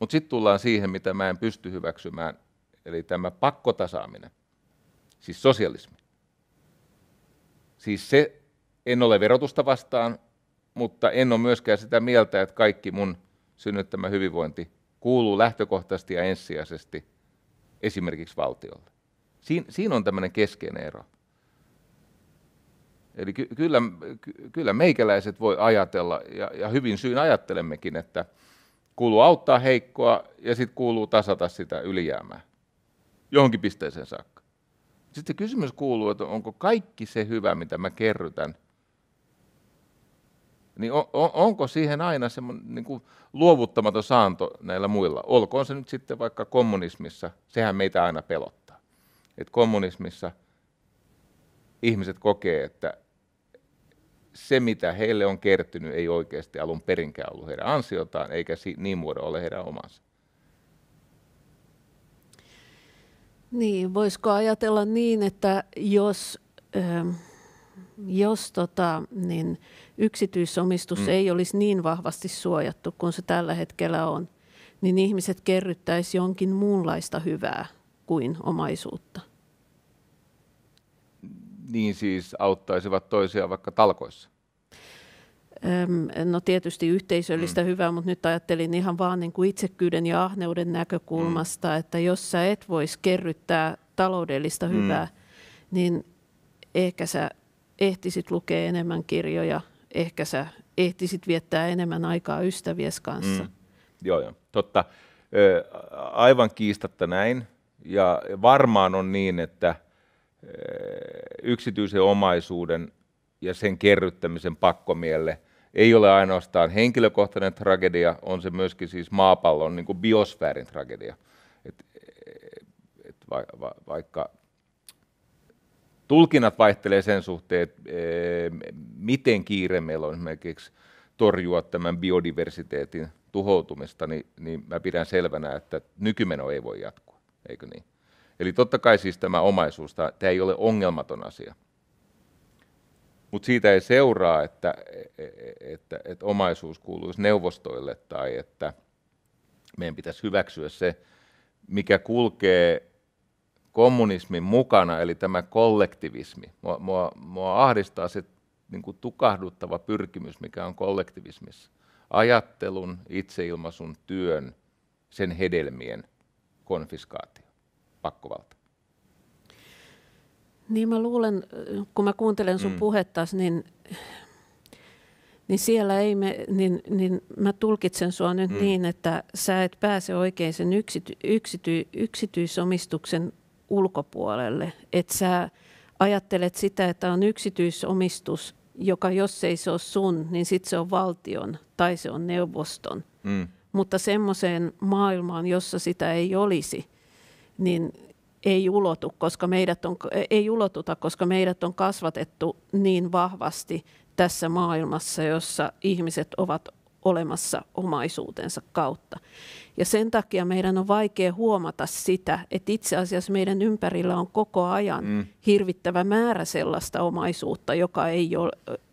Mutta sitten tullaan siihen, mitä mä en pysty hyväksymään, eli tämä pakkotasaaminen, siis sosialismi. Siis se, en ole verotusta vastaan, mutta en ole myöskään sitä mieltä, että kaikki mun synnyttämä hyvinvointi kuuluu lähtökohtaisesti ja ensisijaisesti esimerkiksi valtiolle. Siin, siinä on tämmöinen keskeinen ero. Eli ky- kyllä, ky- kyllä meikäläiset voi ajatella, ja, ja hyvin syyn ajattelemmekin, että kuuluu auttaa heikkoa ja sitten kuuluu tasata sitä ylijäämää johonkin pisteeseen saakka. Sitten kysymys kuuluu, että onko kaikki se hyvä, mitä mä kerrytän, niin on, on, onko siihen aina semmoinen niin kuin luovuttamaton saanto näillä muilla? Olkoon se nyt sitten vaikka kommunismissa, sehän meitä aina pelottaa. että kommunismissa ihmiset kokee, että se, mitä heille on kertynyt, ei oikeasti alun perinkään ollut heidän ansiotaan, eikä niin muodon ole heidän omansa. Niin, voisiko ajatella niin, että jos, äh, jos tota, niin yksityisomistus mm. ei olisi niin vahvasti suojattu kuin se tällä hetkellä on, niin ihmiset kerryttäisi jonkin muunlaista hyvää kuin omaisuutta? niin siis auttaisivat toisia vaikka talkoissa? No tietysti yhteisöllistä mm. hyvää, mutta nyt ajattelin ihan vaan niin kuin itsekyyden ja ahneuden näkökulmasta, mm. että jos sä et voisi kerryttää taloudellista mm. hyvää, niin ehkä sä ehtisit lukea enemmän kirjoja, ehkä sä ehtisit viettää enemmän aikaa ystävies kanssa. Mm. Joo, joo. Totta. Aivan kiistatta näin. Ja varmaan on niin, että yksityisen omaisuuden ja sen kerryttämisen pakkomielle ei ole ainoastaan henkilökohtainen tragedia, on se myöskin siis maapallon niin kuin biosfäärin tragedia. Et, et va, va, vaikka tulkinnat vaihtelee sen suhteen, e, miten kiire meillä on esimerkiksi torjua tämän biodiversiteetin tuhoutumista, niin, niin mä pidän selvänä, että nykymeno ei voi jatkua, eikö niin? Eli totta kai siis tämä omaisuus, tämä ei ole ongelmaton asia. Mutta siitä ei seuraa, että, e, e, että, että omaisuus kuuluisi neuvostoille tai että meidän pitäisi hyväksyä se, mikä kulkee kommunismin mukana, eli tämä kollektivismi. Mua, mua, mua ahdistaa se niin kuin tukahduttava pyrkimys, mikä on kollektivismissa. Ajattelun, itseilmaisun, työn, sen hedelmien konfiskaatio pakkovalta? Niin mä luulen, kun mä kuuntelen sun mm. puhetta, niin, niin siellä ei me, niin, niin mä tulkitsen sua nyt mm. niin, että sä et pääse oikein sen yksity, yksity, yksityisomistuksen ulkopuolelle. Että sä ajattelet sitä, että on yksityisomistus, joka jos ei se ole sun, niin sitten se on valtion tai se on neuvoston. Mm. Mutta semmoiseen maailmaan, jossa sitä ei olisi – niin ei ulotu, koska meidät on, ei ulotuta, koska meidät on kasvatettu niin vahvasti tässä maailmassa, jossa ihmiset ovat olemassa omaisuutensa kautta. Ja sen takia meidän on vaikea huomata sitä, että itse asiassa meidän ympärillä on koko ajan mm. hirvittävä määrä sellaista omaisuutta, joka ei ole,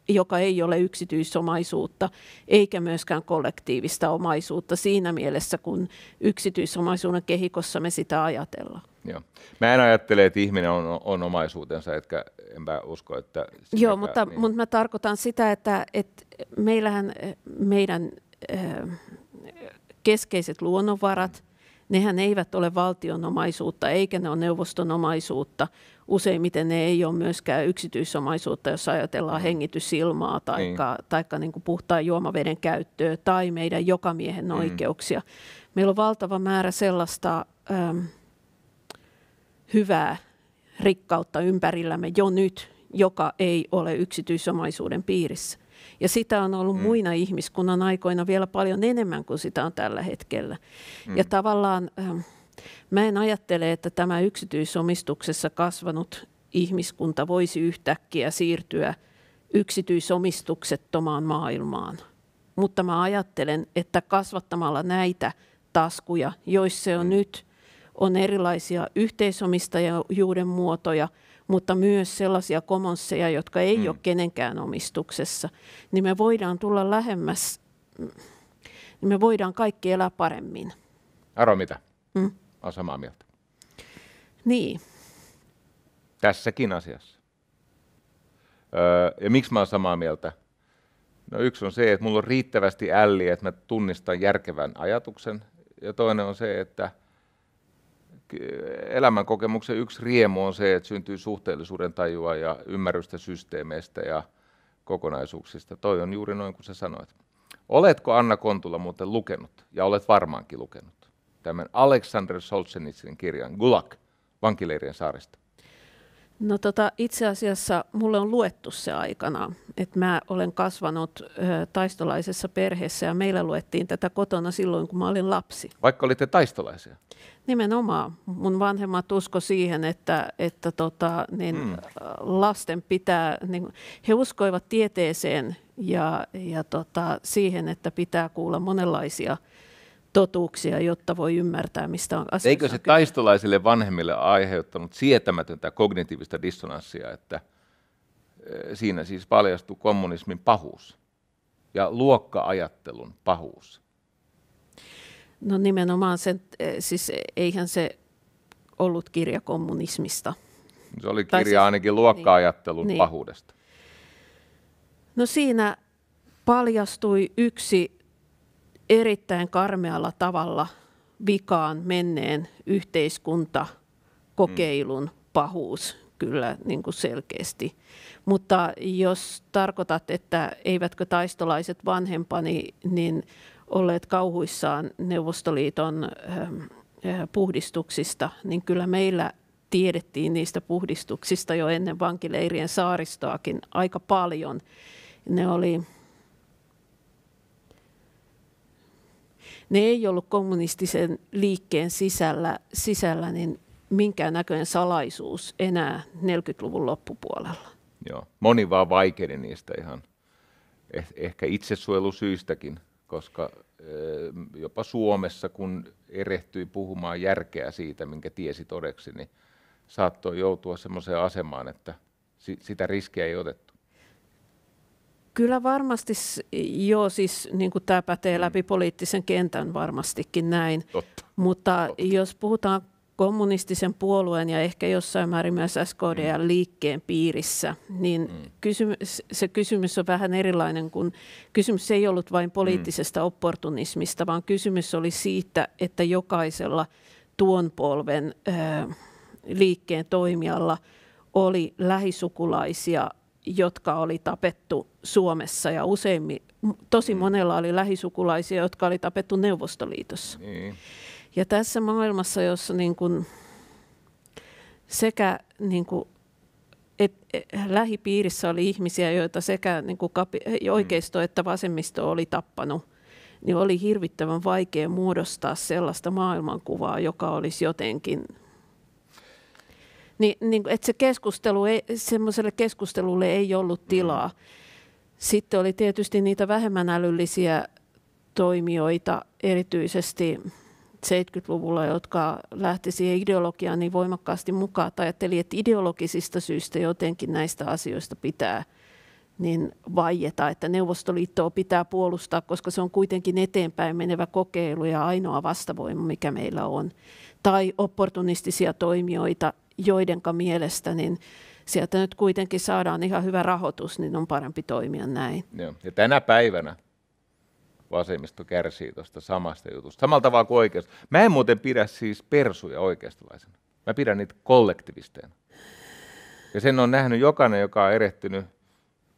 joka ei ole yksityisomaisuutta eikä myöskään kollektiivista omaisuutta siinä mielessä, kun yksityisomaisuuden kehikossa me sitä ajatellaan. Joo. Mä en ajattele, että ihminen on, on omaisuutensa, etkä enpä usko, että... Joo, mutta, niin. mutta mä tarkoitan sitä, että, että meillähän meidän äh, keskeiset luonnonvarat, nehän eivät ole valtion omaisuutta eikä ne ole neuvoston omaisuutta, useimmiten ne ei ole myöskään yksityisomaisuutta, jos ajatellaan mm. hengitysilmaa tai niin. taikka niin puhtaan juomaveden käyttöä tai meidän jokamiehen mm. oikeuksia. Meillä on valtava määrä sellaista ähm, hyvää rikkautta ympärillämme jo nyt, joka ei ole yksityisomaisuuden piirissä. Ja sitä on ollut mm. muina ihmiskunnan aikoina vielä paljon enemmän kuin sitä on tällä hetkellä. Mm. Ja tavallaan... Ähm, Mä en ajattele, että tämä yksityisomistuksessa kasvanut ihmiskunta voisi yhtäkkiä siirtyä yksityisomistuksettomaan maailmaan. Mutta mä ajattelen, että kasvattamalla näitä taskuja, joissa se on mm. nyt, on erilaisia yhteisomistajuuden muotoja, mutta myös sellaisia komonsseja, jotka ei mm. ole kenenkään omistuksessa, niin me voidaan tulla lähemmäs, mm, niin me voidaan kaikki elää paremmin. Aro mitä? Mm on samaa mieltä. Niin. Tässäkin asiassa. Öö, ja miksi mä oon samaa mieltä? No yksi on se, että mulla on riittävästi älliä, että mä tunnistan järkevän ajatuksen. Ja toinen on se, että elämän kokemuksen yksi riemu on se, että syntyy suhteellisuuden tajua ja ymmärrystä systeemeistä ja kokonaisuuksista. Toi on juuri noin kuin sä sanoit. Oletko Anna Kontula muuten lukenut? Ja olet varmaankin lukenut tämän Alexander Solzhenitsin kirjan Gulag vankileirien saaresta? No tota, itse asiassa mulle on luettu se aikana, että mä olen kasvanut ö, taistolaisessa perheessä ja meillä luettiin tätä kotona silloin, kun mä olin lapsi. Vaikka olitte taistolaisia? Nimenomaan. Mun vanhemmat usko siihen, että, että tota, niin mm. lasten pitää, niin, he uskoivat tieteeseen ja, ja tota, siihen, että pitää kuulla monenlaisia – totuuksia, jotta voi ymmärtää, mistä on asia. Eikö se taistolaisille vanhemmille aiheuttanut sietämätöntä kognitiivista dissonanssia, että eh, siinä siis paljastui kommunismin pahuus ja luokkaajattelun pahuus? No nimenomaan sen, eh, siis eihän se ollut kirja kommunismista. Se oli kirja siis, ainakin luokkaajattelun niin. niin, pahuudesta. No siinä paljastui yksi erittäin karmealla tavalla vikaan menneen yhteiskuntakokeilun mm. pahuus kyllä niin kuin selkeästi. Mutta jos tarkoitat, että eivätkö taistolaiset vanhempani niin olleet kauhuissaan Neuvostoliiton ähm, äh, puhdistuksista, niin kyllä meillä tiedettiin niistä puhdistuksista jo ennen vankileirien saaristoakin aika paljon. Ne oli ne ei ollut kommunistisen liikkeen sisällä, sisällä niin minkään näköinen salaisuus enää 40-luvun loppupuolella. Joo. Moni vaan vaikeni niistä ihan, eh- ehkä itsesuojelusyistäkin, koska eh, jopa Suomessa, kun erehtyi puhumaan järkeä siitä, minkä tiesi todeksi, niin saattoi joutua sellaiseen asemaan, että sitä riskiä ei otettu. Kyllä varmasti, joo, siis niin kuin tämä pätee mm. läpi poliittisen kentän varmastikin näin. Totta. Mutta Totta. jos puhutaan kommunistisen puolueen ja ehkä jossain määrin myös SKDL-liikkeen mm. piirissä, niin mm. kysymys, se kysymys on vähän erilainen, kun kysymys ei ollut vain mm. poliittisesta mm. opportunismista, vaan kysymys oli siitä, että jokaisella tuon polven äh, liikkeen toimijalla oli lähisukulaisia jotka oli tapettu Suomessa ja useimmin, tosi mm. monella oli lähisukulaisia, jotka oli tapettu Neuvostoliitossa. Niin. Ja tässä maailmassa, jossa niin kuin sekä niin kuin et, et, lähipiirissä oli ihmisiä, joita sekä niin kuin kapi, e, mm. oikeisto että vasemmisto oli tappanut, niin oli hirvittävän vaikea muodostaa sellaista maailmankuvaa, joka olisi jotenkin niin, niin, että se keskustelu, ei, semmoiselle keskustelulle ei ollut mm. tilaa. Sitten oli tietysti niitä vähemmän älyllisiä toimijoita, erityisesti 70-luvulla, jotka lähti siihen ideologiaan niin voimakkaasti mukaan, tai ajatteli, että ideologisista syistä jotenkin näistä asioista pitää niin vaieta, että Neuvostoliittoa pitää puolustaa, koska se on kuitenkin eteenpäin menevä kokeilu ja ainoa vastavoima, mikä meillä on. Tai opportunistisia toimijoita, joidenka mielestä niin sieltä nyt kuitenkin saadaan ihan hyvä rahoitus, niin on parempi toimia näin. Joo. Ja tänä päivänä vasemmisto kärsii tuosta samasta jutusta. Samalla tavalla kuin oikeasta. Mä en muuten pidä siis persuja oikeistolaisena. Mä pidän niitä kollektivisteina. Ja sen on nähnyt jokainen, joka on erehtynyt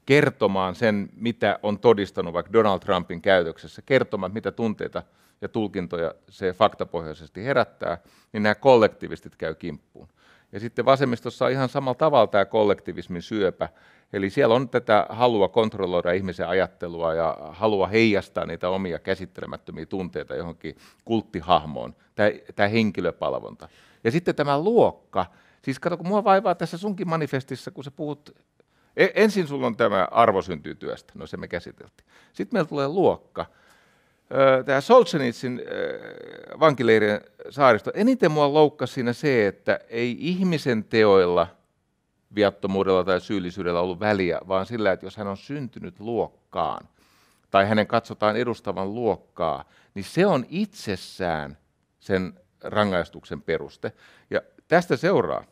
kertomaan sen, mitä on todistanut vaikka Donald Trumpin käytöksessä, kertomaan, mitä tunteita ja tulkintoja se faktapohjaisesti herättää, niin nämä kollektivistit käy kimppuun. Ja sitten vasemmistossa on ihan samalla tavalla tämä kollektivismin syöpä. Eli siellä on tätä halua kontrolloida ihmisen ajattelua ja halua heijastaa niitä omia käsittelemättömiä tunteita johonkin kulttihahmoon, tämä, tämä henkilöpalvonta. Ja sitten tämä luokka. Siis kato, kun mua vaivaa tässä sunkin manifestissa, kun sä puhut e, ensin sulla on tämä arvo syntyy työstä, no se me käsiteltiin. Sitten meillä tulee luokka tämä Solzhenitsin vankileirien saaristo, eniten mua loukkasi siinä se, että ei ihmisen teoilla viattomuudella tai syyllisyydellä ollut väliä, vaan sillä, että jos hän on syntynyt luokkaan tai hänen katsotaan edustavan luokkaa, niin se on itsessään sen rangaistuksen peruste. Ja tästä seuraa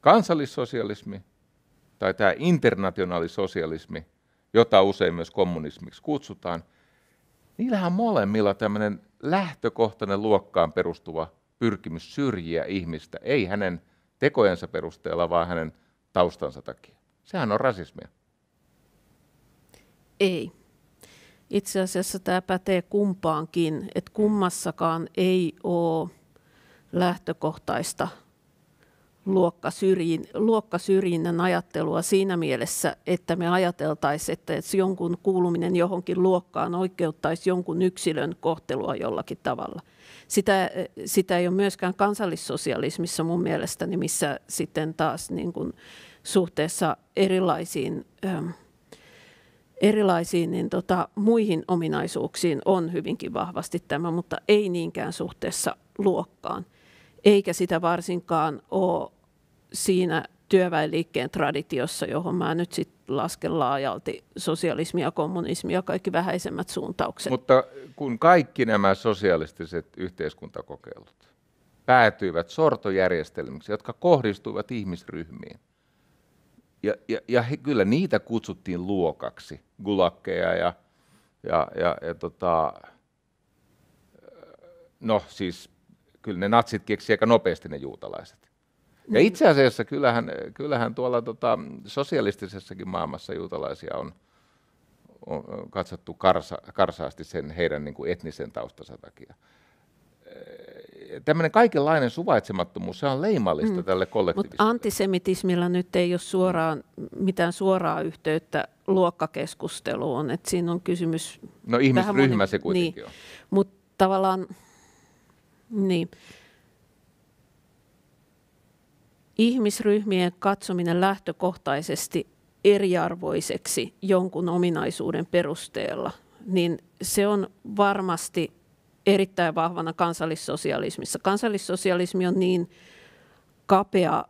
kansallissosialismi tai tämä internationaalisosialismi, jota usein myös kommunismiksi kutsutaan – niillähän molemmilla tämmöinen lähtökohtainen luokkaan perustuva pyrkimys syrjiä ihmistä, ei hänen tekojensa perusteella, vaan hänen taustansa takia. Sehän on rasismia. Ei. Itse asiassa tämä pätee kumpaankin, että kummassakaan ei ole lähtökohtaista luokkasyrjin, luokkasyrjinnän ajattelua siinä mielessä, että me ajateltaisiin, että jonkun kuuluminen johonkin luokkaan oikeuttaisi jonkun yksilön kohtelua jollakin tavalla. Sitä, sitä ei ole myöskään kansallissosialismissa mun mielestäni, niin missä sitten taas niin kuin suhteessa erilaisiin, ähm, erilaisiin niin tota, muihin ominaisuuksiin on hyvinkin vahvasti tämä, mutta ei niinkään suhteessa luokkaan eikä sitä varsinkaan ole siinä työväenliikkeen traditiossa, johon mä nyt sitten lasken laajalti sosialismi ja kommunismi ja kaikki vähäisemmät suuntaukset. Mutta kun kaikki nämä sosialistiset yhteiskuntakokeilut päätyivät sortojärjestelmiksi, jotka kohdistuivat ihmisryhmiin, ja, ja, ja he, kyllä niitä kutsuttiin luokaksi, gulakkeja ja, ja, ja, ja tota, no siis kyllä ne natsit keksivät aika nopeasti ne juutalaiset. Ja itse asiassa kyllähän, kyllähän tuolla tota, sosialistisessakin maailmassa juutalaisia on, on katsottu karsa, karsaasti sen heidän niin kuin etnisen taustansa takia. Tämmöinen kaikenlainen suvaitsemattomuus, se on leimallista mm. tälle kollektiiviselle. Mutta antisemitismillä nyt ei ole suoraan, mitään suoraa yhteyttä luokkakeskusteluun, että siinä on kysymys... No ihmisryhmä moni... se kuitenkin niin. on. Mutta tavallaan, niin ihmisryhmien katsominen lähtökohtaisesti eriarvoiseksi jonkun ominaisuuden perusteella, niin se on varmasti erittäin vahvana kansallissosialismissa. Kansallissosialismi on niin kapea,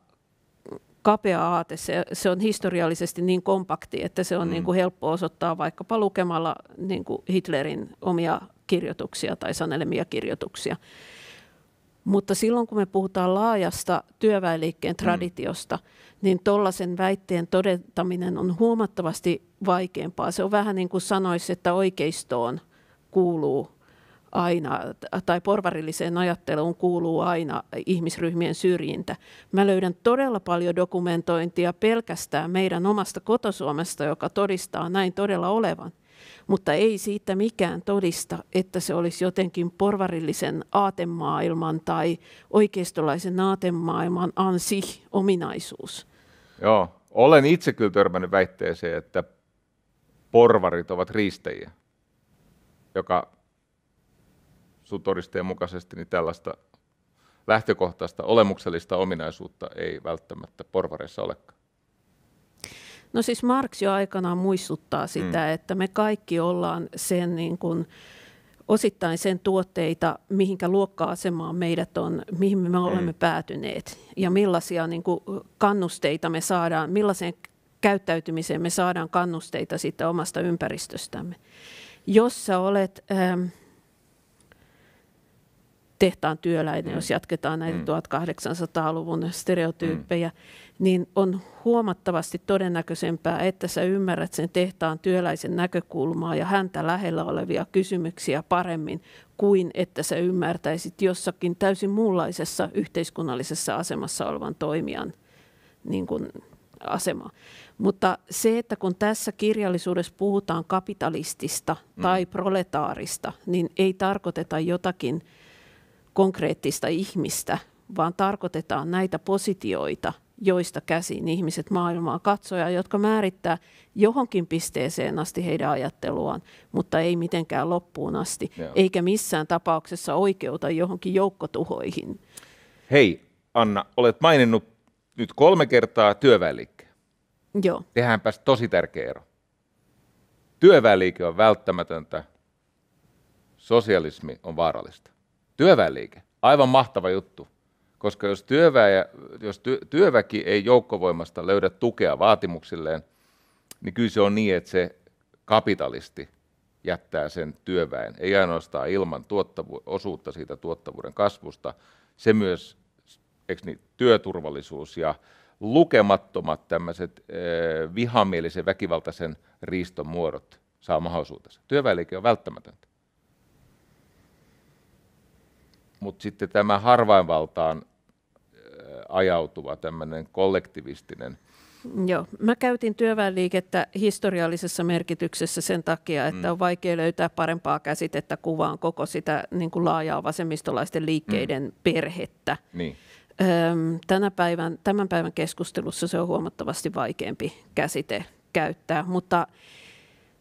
kapea aate, se, se on historiallisesti niin kompakti, että se on mm. niin kuin helppo osoittaa vaikkapa lukemalla niin kuin Hitlerin omia kirjoituksia tai sanelemia kirjoituksia. Mutta silloin kun me puhutaan laajasta työväenliikkeen mm. traditiosta, mm. niin tuollaisen väitteen todentaminen on huomattavasti vaikeampaa. Se on vähän niin kuin sanoisi, että oikeistoon kuuluu aina, tai porvarilliseen ajatteluun kuuluu aina ihmisryhmien syrjintä. Mä löydän todella paljon dokumentointia pelkästään meidän omasta kotosuomesta, joka todistaa näin todella olevan mutta ei siitä mikään todista, että se olisi jotenkin porvarillisen aatemaailman tai oikeistolaisen aatemaailman ansi ominaisuus. Joo, olen itse kyllä törmännyt väitteeseen, että porvarit ovat riistejä, joka sun todisteen mukaisesti niin tällaista lähtökohtaista olemuksellista ominaisuutta ei välttämättä porvareissa olekaan. No siis Marx jo aikanaan muistuttaa mm. sitä, mm. että me kaikki ollaan sen niin kuin, osittain sen tuotteita, mihinkä luokka-asemaan meidät on, mihin me olemme mm. päätyneet ja millaisia niin kuin, kannusteita me saadaan, millaiseen käyttäytymiseen me saadaan kannusteita siitä omasta ympäristöstämme. Jos sä olet ähm, tehtaan työläinen, mm. jos jatketaan näitä mm. 1800-luvun stereotyyppejä, mm niin on huomattavasti todennäköisempää, että sä ymmärrät sen tehtaan työläisen näkökulmaa ja häntä lähellä olevia kysymyksiä paremmin kuin että sä ymmärtäisit jossakin täysin muunlaisessa yhteiskunnallisessa asemassa olevan toimijan niin kuin, asemaa. Mutta se, että kun tässä kirjallisuudessa puhutaan kapitalistista mm. tai mm. proletaarista, niin ei tarkoiteta jotakin konkreettista ihmistä, vaan tarkoitetaan näitä positioita – joista käsin ihmiset maailmaa katsoja, jotka määrittää johonkin pisteeseen asti heidän ajatteluaan, mutta ei mitenkään loppuun asti, Joo. eikä missään tapauksessa oikeuta johonkin joukkotuhoihin. Hei, Anna, olet maininnut nyt kolme kertaa työväenliikkeen. Joo. Tehdäänpäs tosi tärkeä ero. Työväenliike on välttämätöntä, sosialismi on vaarallista. Työväenliike, aivan mahtava juttu koska jos, työväjä, jos ty, työväki ei joukkovoimasta löydä tukea vaatimuksilleen, niin kyllä se on niin, että se kapitalisti jättää sen työväen, ei ainoastaan ilman tuottavu- osuutta siitä tuottavuuden kasvusta, se myös niin, työturvallisuus ja lukemattomat tämmöiset eh, vihamielisen väkivaltaisen riiston muodot saa mahdollisuutensa. Työväenliike on välttämätöntä mutta sitten tämä harvainvaltaan äh, ajautuva tämmöinen kollektivistinen. Joo, mä käytin työväenliikettä historiallisessa merkityksessä sen takia, että mm. on vaikea löytää parempaa käsitettä kuvaan koko sitä niin kuin laajaa vasemmistolaisten liikkeiden mm. perhettä. Niin. tänä päivän, tämän päivän keskustelussa se on huomattavasti vaikeampi käsite käyttää, mutta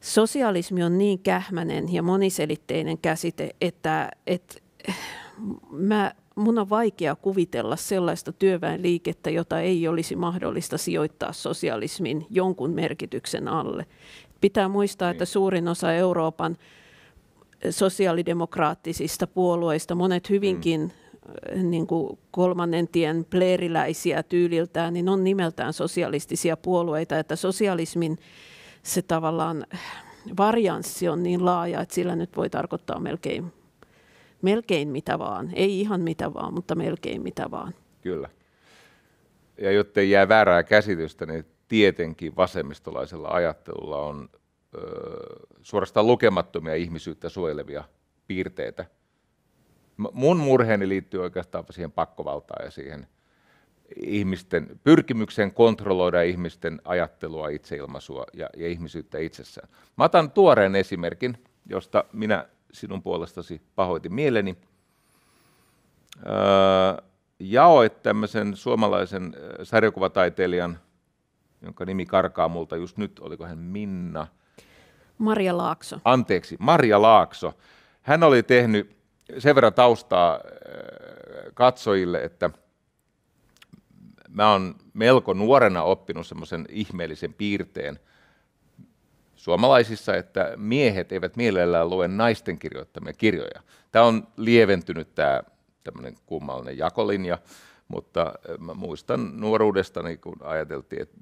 sosialismi on niin kähmänen ja moniselitteinen käsite, että, että mä, mun on vaikea kuvitella sellaista työväenliikettä, jota ei olisi mahdollista sijoittaa sosialismin jonkun merkityksen alle. Pitää muistaa, että niin. suurin osa Euroopan eh, sosiaalidemokraattisista puolueista, monet hyvinkin mm. Eh, niin kuin kolmannen tien pleeriläisiä tyyliltään, niin on nimeltään sosialistisia puolueita, että sosialismin se tavallaan eh, varianssi on niin laaja, että sillä nyt voi tarkoittaa melkein melkein mitä vaan. Ei ihan mitä vaan, mutta melkein mitä vaan. Kyllä. Ja jotta ei jää väärää käsitystä, niin tietenkin vasemmistolaisella ajattelulla on ö, suorastaan lukemattomia ihmisyyttä suojelevia piirteitä. Mun murheeni liittyy oikeastaan siihen pakkovaltaan ja siihen ihmisten pyrkimykseen kontrolloida ihmisten ajattelua, itseilmaisua ja, ja ihmisyyttä itsessään. Mä otan tuoreen esimerkin, josta minä sinun puolestasi pahoitin mieleni. Öö, jaoit tämmöisen suomalaisen sarjakuvataiteilijan, jonka nimi karkaa multa just nyt, oliko hän Minna? Maria Laakso. Anteeksi, Maria Laakso. Hän oli tehnyt sen verran taustaa katsojille, että mä oon melko nuorena oppinut semmoisen ihmeellisen piirteen – suomalaisissa, että miehet eivät mielellään lue naisten kirjoittamia kirjoja. Tämä on lieventynyt tämä tämmöinen kummallinen jakolinja, mutta äh, mä muistan nuoruudestani, kun ajateltiin, että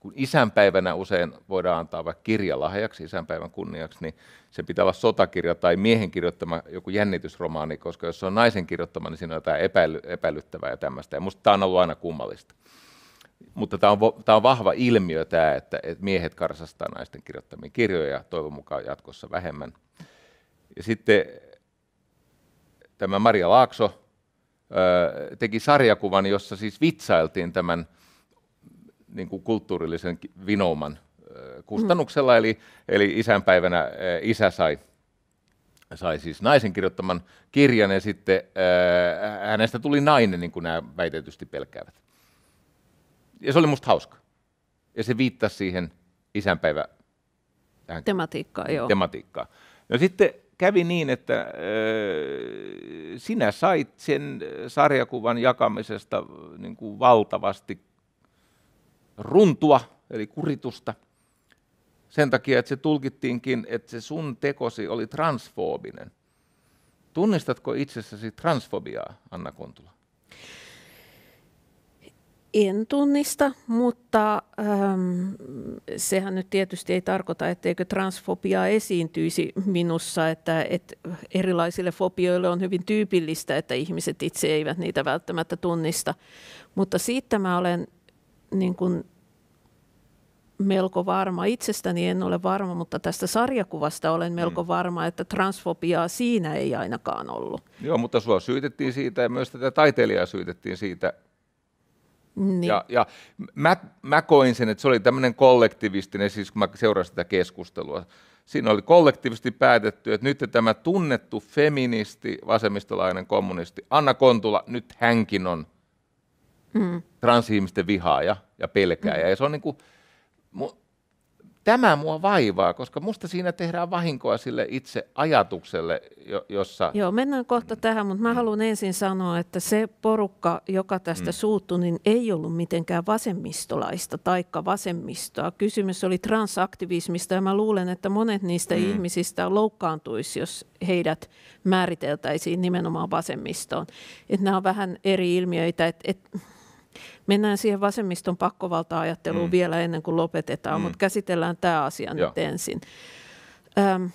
kun isänpäivänä usein voidaan antaa vaikka kirja lahjaksi isänpäivän kunniaksi, niin se pitää olla sotakirja tai miehen kirjoittama joku jännitysromaani, koska jos se on naisen kirjoittama, niin siinä on jotain epäily, epäilyttävää ja tämmöistä. Ja musta tämä on ollut aina kummallista mutta tämä on, tämä on vahva ilmiö tämä, että, että miehet karsastaa naisten kirjoittamia kirjoja, toivon mukaan jatkossa vähemmän. Ja sitten tämä Maria Laakso ö, teki sarjakuvan, jossa siis vitsailtiin tämän niin kuin kulttuurillisen vinouman kustannuksella, mm. eli, eli isänpäivänä isä sai sai siis naisen kirjoittaman kirjan ja sitten ää, hänestä tuli nainen, niin kuin nämä väitetysti pelkäävät ja se oli musta hauska. Ja se viittasi siihen isänpäivä tähän tematiikkaan. Joo. tematiikkaan. No sitten kävi niin, että äh, sinä sait sen sarjakuvan jakamisesta niin kuin valtavasti runtua, eli kuritusta, sen takia, että se tulkittiinkin, että se sun tekosi oli transfoobinen. Tunnistatko itsessäsi transfobiaa, Anna Kontula? En tunnista, mutta ähm, sehän nyt tietysti ei tarkoita, etteikö transfobiaa esiintyisi minussa, että, et erilaisille fobioille on hyvin tyypillistä, että ihmiset itse eivät niitä välttämättä tunnista. Mutta siitä mä olen niin kuin melko varma, itsestäni en ole varma, mutta tästä sarjakuvasta olen mm. melko mm. varma, että transfobiaa siinä ei ainakaan ollut. Joo, mutta sua syytettiin siitä ja myös tätä taiteilijaa syytettiin siitä niin. Ja, ja mä, mä koin sen, että se oli tämmöinen kollektivistinen, siis kun mä seurasin sitä keskustelua, siinä oli kollektiivisesti päätetty, että nyt tämä tunnettu feministi, vasemmistolainen kommunisti, Anna Kontula, nyt hänkin on mm. transihmisten vihaaja ja pelkääjä. Mm. Ja se on niin kuin, tämä mua vaivaa, koska musta siinä tehdään vahinkoa sille itse ajatukselle, jo, jossa... Joo, mennään kohta tähän, mutta mä mm. haluan ensin sanoa, että se porukka, joka tästä mm. suuttui, niin ei ollut mitenkään vasemmistolaista taikka vasemmistoa. Kysymys oli transaktivismista ja mä luulen, että monet niistä mm. ihmisistä loukkaantuisi, jos heidät määriteltäisiin nimenomaan vasemmistoon. Että nämä on vähän eri ilmiöitä, että... Et, et Mennään siihen vasemmiston pakkovalta-ajatteluun mm. vielä ennen kuin lopetetaan, mm. mutta käsitellään tämä asia Joo. nyt ensin. Öm,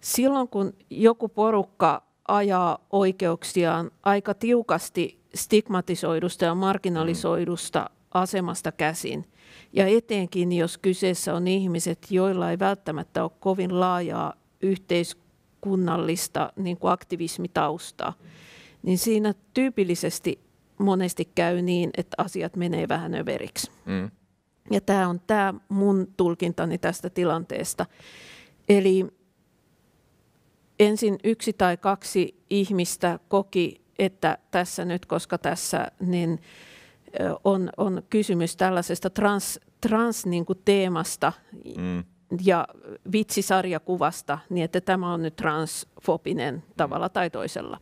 silloin kun joku porukka ajaa oikeuksiaan aika tiukasti stigmatisoidusta ja marginalisoidusta mm. asemasta käsin, ja etenkin jos kyseessä on ihmiset, joilla ei välttämättä ole kovin laajaa yhteiskunnallista niin kuin aktivismitaustaa, niin siinä tyypillisesti monesti käy niin, että asiat menee vähän överiksi. Mm. Ja tämä on tämä mun tulkintani tästä tilanteesta. Eli ensin yksi tai kaksi ihmistä koki, että tässä nyt, koska tässä niin on, on kysymys tällaisesta trans, trans niin kuin teemasta mm. ja vitsisarjakuvasta, niin että tämä on nyt transfobinen mm. tavalla tai toisella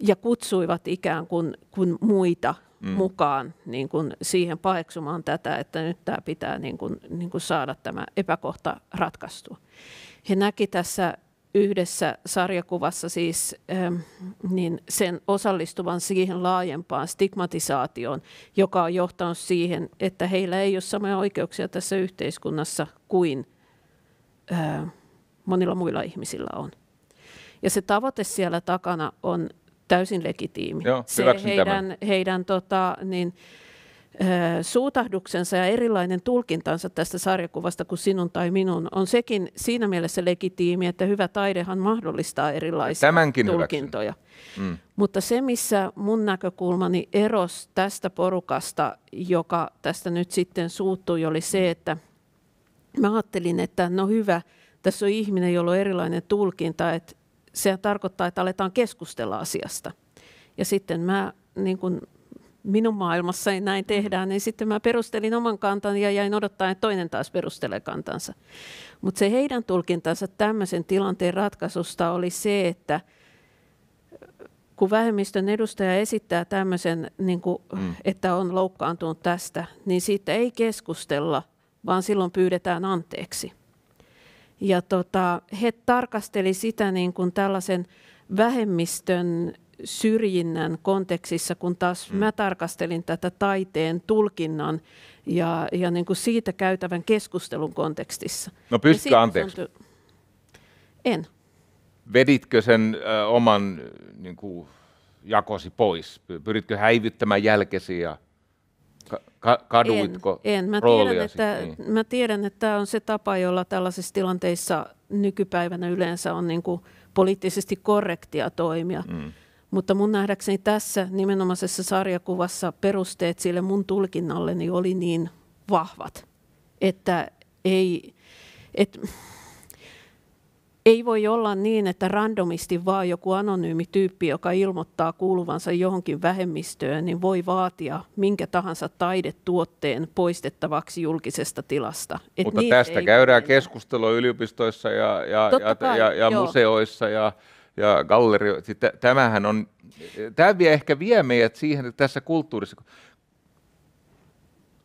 ja kutsuivat ikään kuin, kuin muita mm. mukaan niin kuin siihen paheksumaan tätä, että nyt tämä pitää niin kuin, niin kuin saada tämä epäkohta ratkaistua. He näki tässä yhdessä sarjakuvassa siis ähm, niin sen osallistuvan siihen laajempaan stigmatisaatioon, joka on johtanut siihen, että heillä ei ole samoja oikeuksia tässä yhteiskunnassa kuin äh, monilla muilla ihmisillä on. Ja se tavoite siellä takana on täysin legitiimi. Joo, se heidän, tämän. heidän tota, niin, suutahduksensa ja erilainen tulkintansa tästä sarjakuvasta kuin sinun tai minun on sekin siinä mielessä legitiimi, että hyvä taidehan mahdollistaa erilaisia Tämänkin tulkintoja. Mm. Mutta se, missä mun näkökulmani eros tästä porukasta, joka tästä nyt sitten suuttui, oli se, mm. että mä ajattelin, että no hyvä, tässä on ihminen, jolla on erilainen tulkinta, että se tarkoittaa, että aletaan keskustella asiasta. Ja sitten mä, niin kuin minun maailmassani näin tehdään, niin sitten mä perustelin oman kantani ja jäin odottaa, että toinen taas perustelee kantansa. Mutta se heidän tulkintansa tämmöisen tilanteen ratkaisusta oli se, että äh, kun vähemmistön edustaja esittää tämmöisen, niin kuin, mm. että on loukkaantunut tästä, niin siitä ei keskustella, vaan silloin pyydetään anteeksi. Ja tota, he tarkasteli sitä niin kuin tällaisen vähemmistön syrjinnän kontekstissa, kun taas mm. mä tarkastelin tätä taiteen tulkinnan ja, ja niin kuin siitä käytävän keskustelun kontekstissa. No pystytkö anteeksi? Ty- en. Veditkö sen ö, oman niin kuin, jakosi pois? Pyritkö häivyttämään jälkesi ja Ka- kaduitko en, en. Mä tiedän, että, niin. mä tiedän, että tämä on se tapa, jolla tällaisissa tilanteissa nykypäivänä yleensä on niin kuin poliittisesti korrektia toimia. Mm. Mutta mun nähdäkseni tässä nimenomaisessa sarjakuvassa perusteet sille mun tulkinnalleni oli niin vahvat, että ei... että ei voi olla niin, että randomisti vaan joku anonyymi tyyppi, joka ilmoittaa kuuluvansa johonkin vähemmistöön, niin voi vaatia minkä tahansa taidetuotteen poistettavaksi julkisesta tilasta. Et Mutta niin tästä käydään mennä. keskustelua yliopistoissa ja, ja, ja, kai, ja, ja museoissa ja, ja gallerioissa. Tämähän on, tämä vie ehkä vie meidät siihen, että tässä kulttuurissa,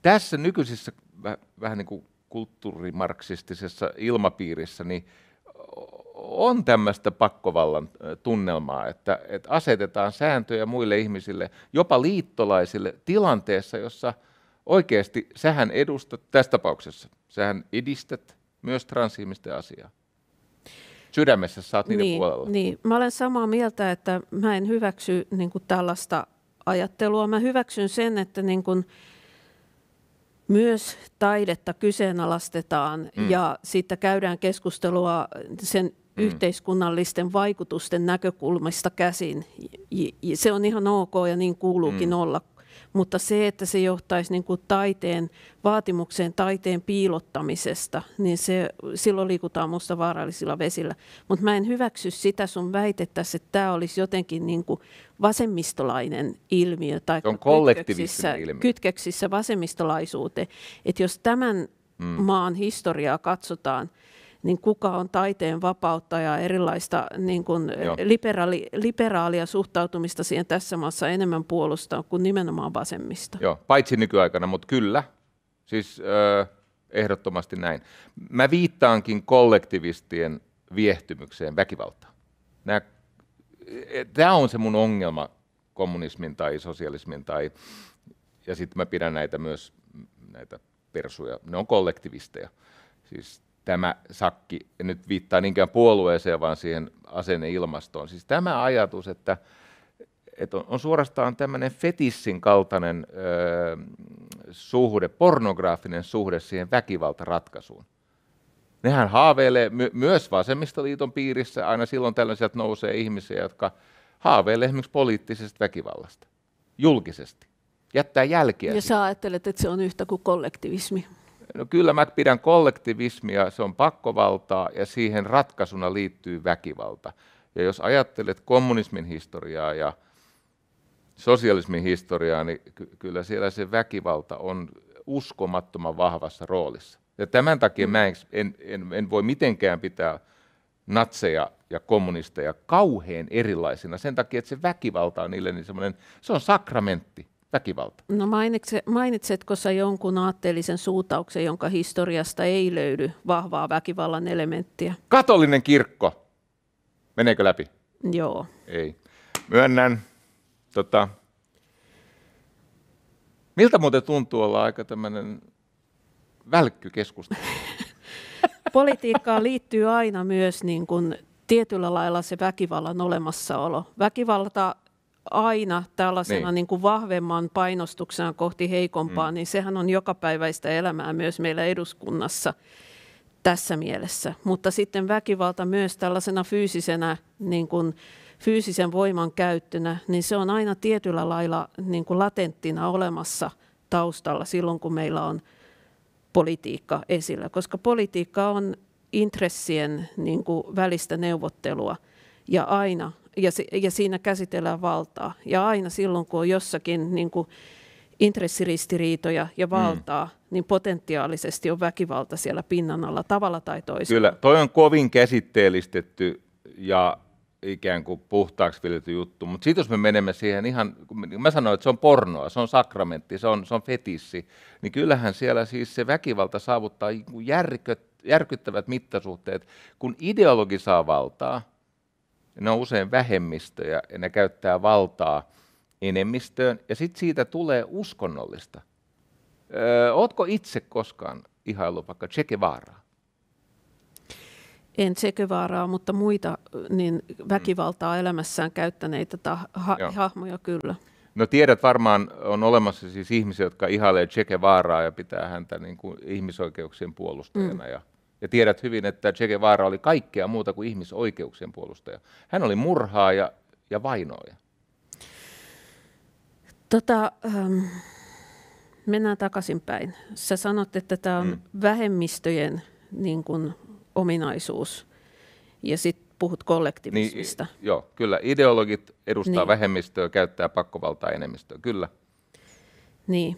tässä nykyisessä vähän niin kuin kulttuurimarksistisessa ilmapiirissä, niin – on tämmöistä pakkovallan tunnelmaa, että, että asetetaan sääntöjä muille ihmisille, jopa liittolaisille, tilanteessa, jossa oikeasti sähän edustat, tässä tapauksessa, sähän edistät myös transihmisten asiaa. Sydämessä saat niiden niin, puolella. Niin, mä olen samaa mieltä, että mä en hyväksy niin kuin tällaista ajattelua. Mä hyväksyn sen, että niin kuin, myös taidetta kyseenalaistetaan mm. ja siitä käydään keskustelua sen mm. yhteiskunnallisten vaikutusten näkökulmista käsin. Se on ihan ok ja niin kuuluukin mm. olla, mutta se, että se johtaisi niin kuin taiteen vaatimukseen taiteen piilottamisesta, niin se, silloin liikutaan musta vaarallisilla vesillä. Mutta mä en hyväksy sitä sun väitettä, että tämä olisi jotenkin niin kuin vasemmistolainen ilmiö tai on kytköksissä, ilmiö. kytköksissä vasemmistolaisuuteen. Että jos tämän mm. maan historiaa katsotaan, niin kuka on taiteen vapauttaja, erilaista niin kuin eh, liberaali, liberaalia suhtautumista siihen tässä maassa enemmän puolustaa kuin nimenomaan vasemmista. Joo, paitsi nykyaikana, mutta kyllä, siis äh, ehdottomasti näin. Mä viittaankin kollektivistien viehtymykseen väkivaltaan. Eh, Tämä on se mun ongelma kommunismin tai sosialismin tai, ja sitten mä pidän näitä myös näitä persuja, ne on kollektivisteja. Siis tämä sakki, en nyt viittaa niinkään puolueeseen, vaan siihen asenneilmastoon. Siis tämä ajatus, että, että on, on suorastaan tämmöinen fetissin kaltainen ö, suhde, pornograafinen suhde siihen väkivaltaratkaisuun. Nehän haaveilee my, myös vasemmistoliiton piirissä, aina silloin tällaisia nousee ihmisiä, jotka haaveilee esimerkiksi poliittisesta väkivallasta, julkisesti, jättää jälkiä. Ja sä ajattelet, että se on yhtä kuin kollektivismi. No kyllä mä pidän kollektivismia, se on pakkovaltaa ja siihen ratkaisuna liittyy väkivalta. Ja jos ajattelet kommunismin historiaa ja sosialismin historiaa, niin ky- kyllä siellä se väkivalta on uskomattoman vahvassa roolissa. Ja tämän takia mä en, en, en, voi mitenkään pitää natseja ja kommunisteja kauhean erilaisina sen takia, että se väkivalta on niille niin semmoinen, se on sakramentti väkivalta. No mainitse, mainitsetko sä jonkun aatteellisen suutauksen, jonka historiasta ei löydy vahvaa väkivallan elementtiä? Katolinen kirkko. Meneekö läpi? Joo. Ei. Myönnän. Tota, miltä muuten tuntuu olla aika tämmöinen välkkykeskustelu? Politiikkaan liittyy aina myös niin kun tietyllä lailla se väkivallan olemassaolo. Väkivalta aina tällaisena niin. Niin kuin vahvemman painostuksena kohti heikompaa, mm. niin sehän on jokapäiväistä elämää myös meillä eduskunnassa tässä mielessä. Mutta sitten väkivalta myös tällaisena fyysisenä, niin kuin fyysisen voiman käyttönä, niin se on aina tietyllä lailla niin kuin latenttina olemassa taustalla silloin, kun meillä on politiikka esillä, koska politiikka on intressien niin kuin välistä neuvottelua ja aina ja, ja siinä käsitellään valtaa. Ja aina silloin, kun on jossakin niin kuin intressiristiriitoja ja mm. valtaa, mm. niin potentiaalisesti on väkivalta siellä pinnan alla tavalla tai toisella. Kyllä, toi on kovin käsitteellistetty ja ikään kuin puhtaaksi viljelty juttu, mutta sitten jos me menemme siihen ihan, kun mä sanoin, että se on pornoa, se on sakramentti, se on, se on fetissi, niin kyllähän siellä siis se väkivalta saavuttaa niinku järkyttävät mittasuhteet, kun ideologi saa valtaa, ne on usein vähemmistöjä ja ne käyttää valtaa enemmistöön ja sitten siitä tulee uskonnollista. Öö, ootko itse koskaan ihailu vaikka Che Guevaraa? en Sekevaaraa, mutta muita niin väkivaltaa elämässään käyttäneitä ta- ha- hahmoja kyllä. No tiedät varmaan, on olemassa siis ihmisiä, jotka ihailee Che Guevaraa ja pitää häntä niin kuin ihmisoikeuksien puolustajana mm. ja ja tiedät hyvin, että Che Guevara oli kaikkea muuta kuin ihmisoikeuksien puolustaja. Hän oli murhaaja ja vainoaja. Tota, ähm, mennään takaisinpäin. Sä sanot, että tämä on mm. vähemmistöjen niin kun, ominaisuus. Ja sitten puhut kollektivismista. Niin, joo, kyllä. Ideologit edustaa niin. vähemmistöä, käyttää pakkovaltaa enemmistöä, kyllä. Niin,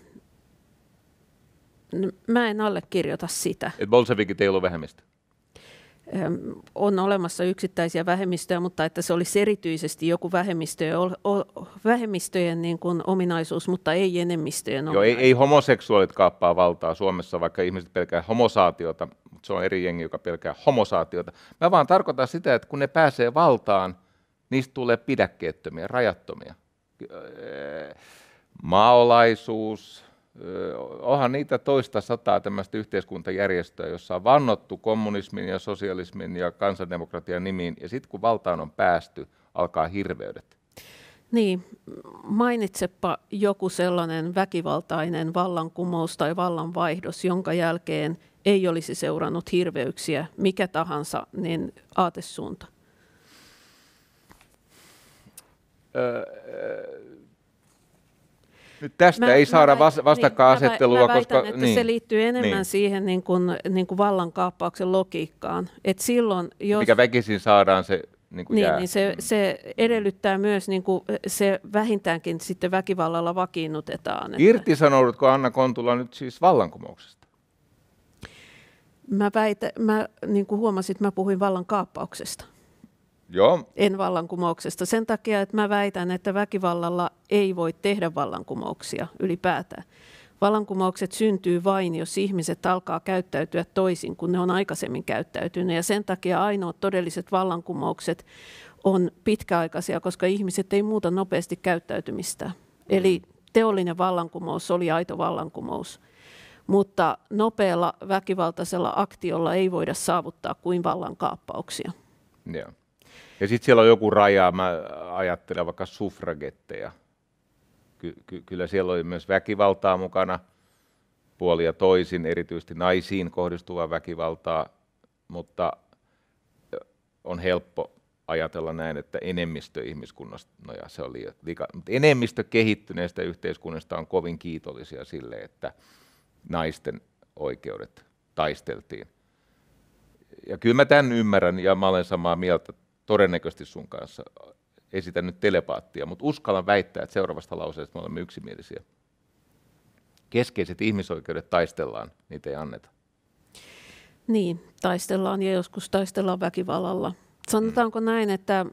mä en allekirjoita sitä. Et bolsevikit ei ollut vähemmistö? on olemassa yksittäisiä vähemmistöjä, mutta että se olisi erityisesti joku vähemmistöjen, vähemmistöjen niin kuin ominaisuus, mutta ei enemmistöjen Joo, ei, ei homoseksuaalit kaappaa valtaa Suomessa, vaikka ihmiset pelkää homosaatiota, mutta se on eri jengi, joka pelkää homosaatiota. Mä vaan tarkoitan sitä, että kun ne pääsee valtaan, niistä tulee pidäkkeettömiä, rajattomia. Öö, maolaisuus, onhan niitä toista sataa tämmöistä yhteiskuntajärjestöä, jossa on vannottu kommunismin ja sosialismin ja kansandemokratian nimiin, ja sitten kun valtaan on päästy, alkaa hirveydet. Niin, mainitsepa joku sellainen väkivaltainen vallankumous tai vallanvaihdos, jonka jälkeen ei olisi seurannut hirveyksiä, mikä tahansa, niin aatesuunta. Öö, nyt tästä mä, ei saada niin, mä, vastakkainasettelua. Niin, koska... mä väitän, että niin, se liittyy enemmän niin. siihen niin kuin, niin kuin vallankaappauksen logiikkaan. Et silloin, jos, Mikä väkisin saadaan se niin, kuin niin, niin se, se edellyttää myös, niin kuin se vähintäänkin sitten väkivallalla vakiinnutetaan. Että... Irtisanoudutko Anna Kontula nyt siis vallankumouksesta? Mä, väitän, mä niin kuin huomasin, että mä puhuin vallankaappauksesta. Joo. en vallankumouksesta. Sen takia, että mä väitän, että väkivallalla ei voi tehdä vallankumouksia ylipäätään. Vallankumoukset syntyy vain, jos ihmiset alkaa käyttäytyä toisin kuin ne on aikaisemmin käyttäytynyt. Ja sen takia ainoat todelliset vallankumoukset on pitkäaikaisia, koska ihmiset ei muuta nopeasti käyttäytymistä. Mm. Eli teollinen vallankumous oli aito vallankumous. Mutta nopealla väkivaltaisella aktiolla ei voida saavuttaa kuin vallankaappauksia. Joo. Ja sitten siellä on joku raja, mä ajattelen vaikka suffragetteja. Ky- ky- kyllä siellä oli myös väkivaltaa mukana, puoli ja toisin, erityisesti naisiin kohdistuvaa väkivaltaa, mutta on helppo ajatella näin, että enemmistö ihmiskunnasta, no ja se oli liika, mutta enemmistö kehittyneestä yhteiskunnasta on kovin kiitollisia sille, että naisten oikeudet taisteltiin. Ja kyllä mä tämän ymmärrän ja mä olen samaa mieltä todennäköisesti sun kanssa esitän nyt telepaattia, mutta uskallan väittää, että seuraavasta lauseesta me olemme yksimielisiä. Keskeiset ihmisoikeudet taistellaan, niitä ei anneta. Niin, taistellaan ja joskus taistellaan väkivallalla. Sanotaanko mm. näin, että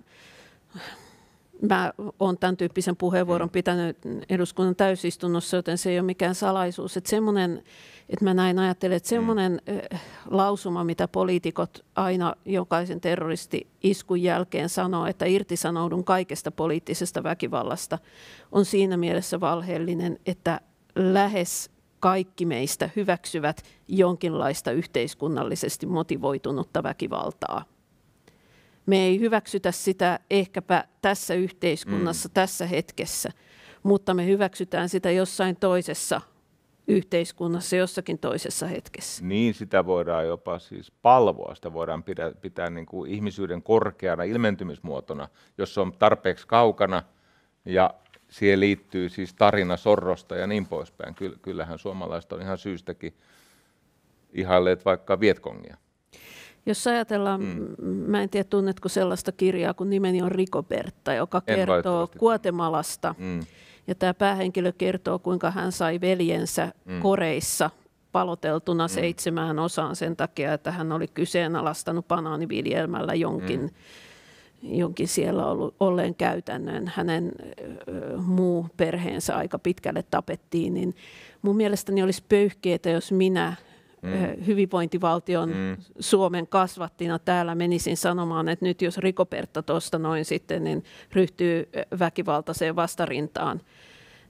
mä oon tämän tyyppisen puheenvuoron mm. pitänyt eduskunnan täysistunnossa, joten se ei ole mikään salaisuus. Että semmoinen, että mä näin ajattelen, että semmoinen mm. Eh, lausuma, mitä poliitikot aina jokaisen terroristi-iskun jälkeen sanoo, että irtisanoudun kaikesta poliittisesta väkivallasta, on siinä mielessä valheellinen, että lähes kaikki meistä hyväksyvät jonkinlaista yhteiskunnallisesti motivoitunutta väkivaltaa. Me ei hyväksytä sitä ehkäpä tässä yhteiskunnassa, mm. tässä hetkessä, mutta me hyväksytään sitä jossain toisessa yhteiskunnassa jossakin toisessa hetkessä. Niin, sitä voidaan jopa siis palvoa, sitä voidaan pitää, pitää niin kuin ihmisyyden korkeana ilmentymismuotona, jos se on tarpeeksi kaukana ja siihen liittyy siis tarina sorrosta ja niin poispäin. Kyllähän suomalaiset on ihan syystäkin ihailleet vaikka Vietkongia. Jos ajatellaan, mm. mä en tiedä tunnetko sellaista kirjaa kun nimeni on Rikobertta, joka kertoo Kuotemalasta. Mm. Ja tämä päähenkilö kertoo, kuinka hän sai veljensä mm. Koreissa paloteltuna mm. seitsemään osaan sen takia, että hän oli kyseenalaistanut banaaniviljelmällä jonkin, mm. jonkin siellä ollut, olleen käytännön. Hänen ö, muu perheensä aika pitkälle tapettiin, niin mun mielestäni olisi pöyhkeitä, jos minä mm. Eh, hyvinvointivaltion mm. Suomen kasvattina täällä menisin sanomaan, että nyt jos Rikopertta tuosta noin sitten, niin ryhtyy eh, väkivaltaiseen vastarintaan,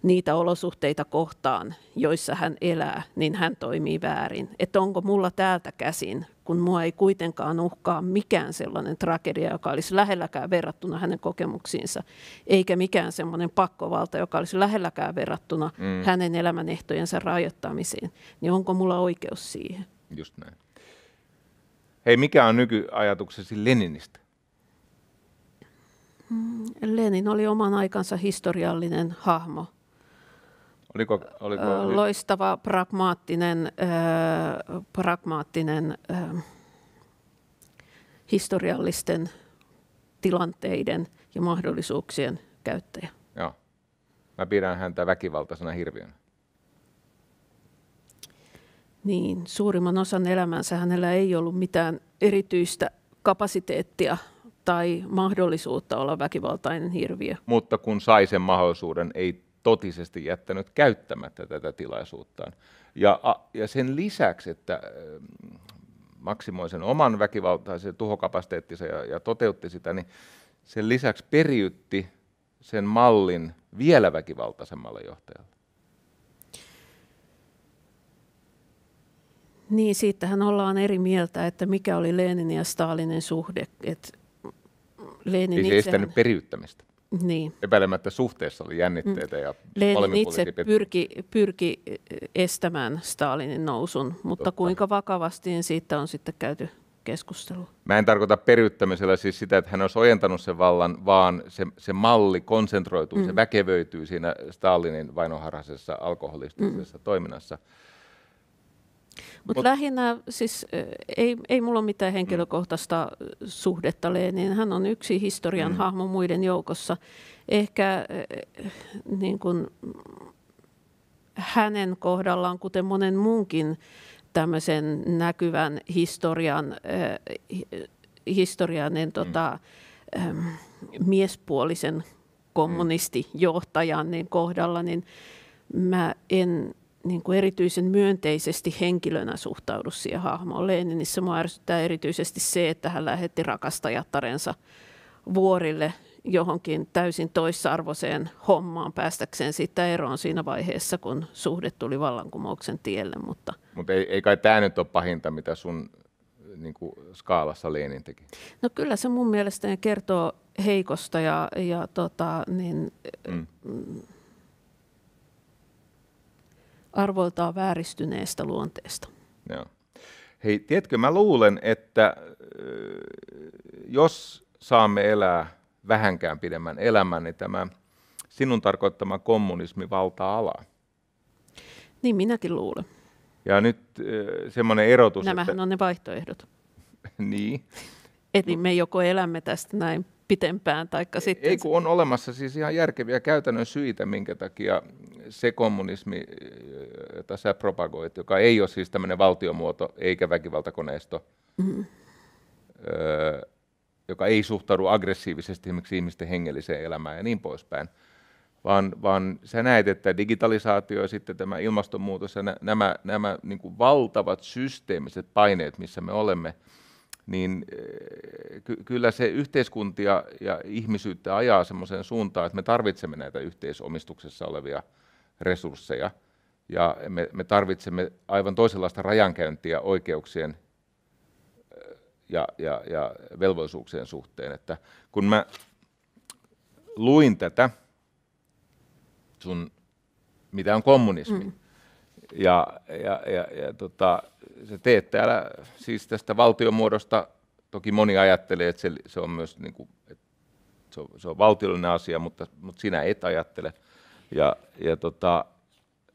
niitä olosuhteita kohtaan, joissa hän elää, niin hän toimii väärin. Että onko mulla täältä käsin, kun mua ei kuitenkaan uhkaa mikään sellainen tragedia, joka olisi lähelläkään verrattuna hänen kokemuksiinsa, eikä mikään sellainen pakkovalta, joka olisi lähelläkään verrattuna mm. hänen elämänehtojensa rajoittamiseen, niin onko mulla oikeus siihen? Just näin. Hei, mikä on nykyajatuksesi Leninistä? Mm, Lenin oli oman aikansa historiallinen hahmo – Oliko, oliko... Loistava, pragmaattinen, äh, pragmaattinen äh, historiallisten tilanteiden ja mahdollisuuksien käyttäjä. Joo. Mä pidän häntä väkivaltaisena hirviönä. Niin, suurimman osan elämänsä hänellä ei ollut mitään erityistä kapasiteettia tai mahdollisuutta olla väkivaltainen hirviö. Mutta kun sai sen mahdollisuuden, ei totisesti jättänyt käyttämättä tätä tilaisuuttaan. Ja, a, ja sen lisäksi, että maksimoi sen oman väkivaltaisen tuhokapasiteettinsa ja, ja toteutti sitä, niin sen lisäksi periytti sen mallin vielä väkivaltaisemmalle johtajalle. Niin, siitähän ollaan eri mieltä, että mikä oli Lenin ja Stalinin suhde. että Lenin ei se itsehän... estänyt periyttämistä niin. epäilemättä suhteessa oli jännitteitä. Ja mm. Lenin itse pyrki, pyrki eh, estämään Stalinin nousun, mutta Totta. kuinka vakavasti niin siitä on sitten käyty keskustelua? Mä en tarkoita periyttämisellä siis sitä, että hän olisi ojentanut sen vallan, vaan se, se malli konsentroituu, mm. se väkevöityy siinä Stalinin vainoharhaisessa alkoholistisessa mm. toiminnassa. Mutta Mut, lähinnä, siis ei, ei mulla ole mitään mm. henkilökohtaista suhdetta Leeniin. Hän on yksi historian mm. hahmo muiden joukossa. Ehkä niin kun, hänen kohdallaan, kuten monen muunkin tämmöisen näkyvän historian, historian niin mm. tota, miespuolisen mm. kommunistijohtajan niin kohdalla, niin mä en niin kuin erityisen myönteisesti henkilönä suhtaudu siihen hahmoon. Leninissä mua ärsyttää erityisesti se, että hän lähetti rakastajattarensa vuorille johonkin täysin toissarvoiseen hommaan päästäkseen siitä eroon siinä vaiheessa, kun suhde tuli vallankumouksen tielle. Mutta Mut ei, ei kai tämä nyt ole pahinta, mitä sun niin kuin skaalassa Lenin teki? No kyllä se mun mielestäni kertoo heikosta ja, ja tota, niin, Mm, mm arvoiltaan vääristyneestä luonteesta. Joo. Hei, tiedätkö, mä luulen, että jos saamme elää vähänkään pidemmän elämän, niin tämä sinun tarkoittama kommunismi valtaa alaa. Niin minäkin luulen. Ja nyt semmoinen erotus, Nämähän että... on ne vaihtoehdot. niin. Eli me joko elämme tästä näin pitempään? Taikka sitten... Ei kun on olemassa siis ihan järkeviä käytännön syitä, minkä takia se kommunismi, jota sä propagoit, joka ei ole siis tämmöinen valtiomuoto eikä väkivaltakoneisto, mm. öö, joka ei suhtaudu aggressiivisesti esimerkiksi ihmisten hengelliseen elämään ja niin poispäin, vaan, vaan sä näet, että digitalisaatio ja sitten tämä ilmastonmuutos ja nämä, nämä niin valtavat systeemiset paineet, missä me olemme – niin eh, ky- kyllä se yhteiskuntia ja ihmisyyttä ajaa semmoiseen suuntaan, että me tarvitsemme näitä yhteisomistuksessa olevia resursseja ja me, me tarvitsemme aivan toisenlaista rajankäyntiä oikeuksien eh, ja, ja, ja velvollisuuksien suhteen. Että kun mä luin tätä sun, mitä on kommunismi, mm. ja, ja, ja, ja tota, sä teet täällä siis tästä valtiomuodosta, toki moni ajattelee, että se, se on myös niin kuin, että se, on, se on valtiollinen asia, mutta, mutta sinä et ajattele. Ja, ja tota,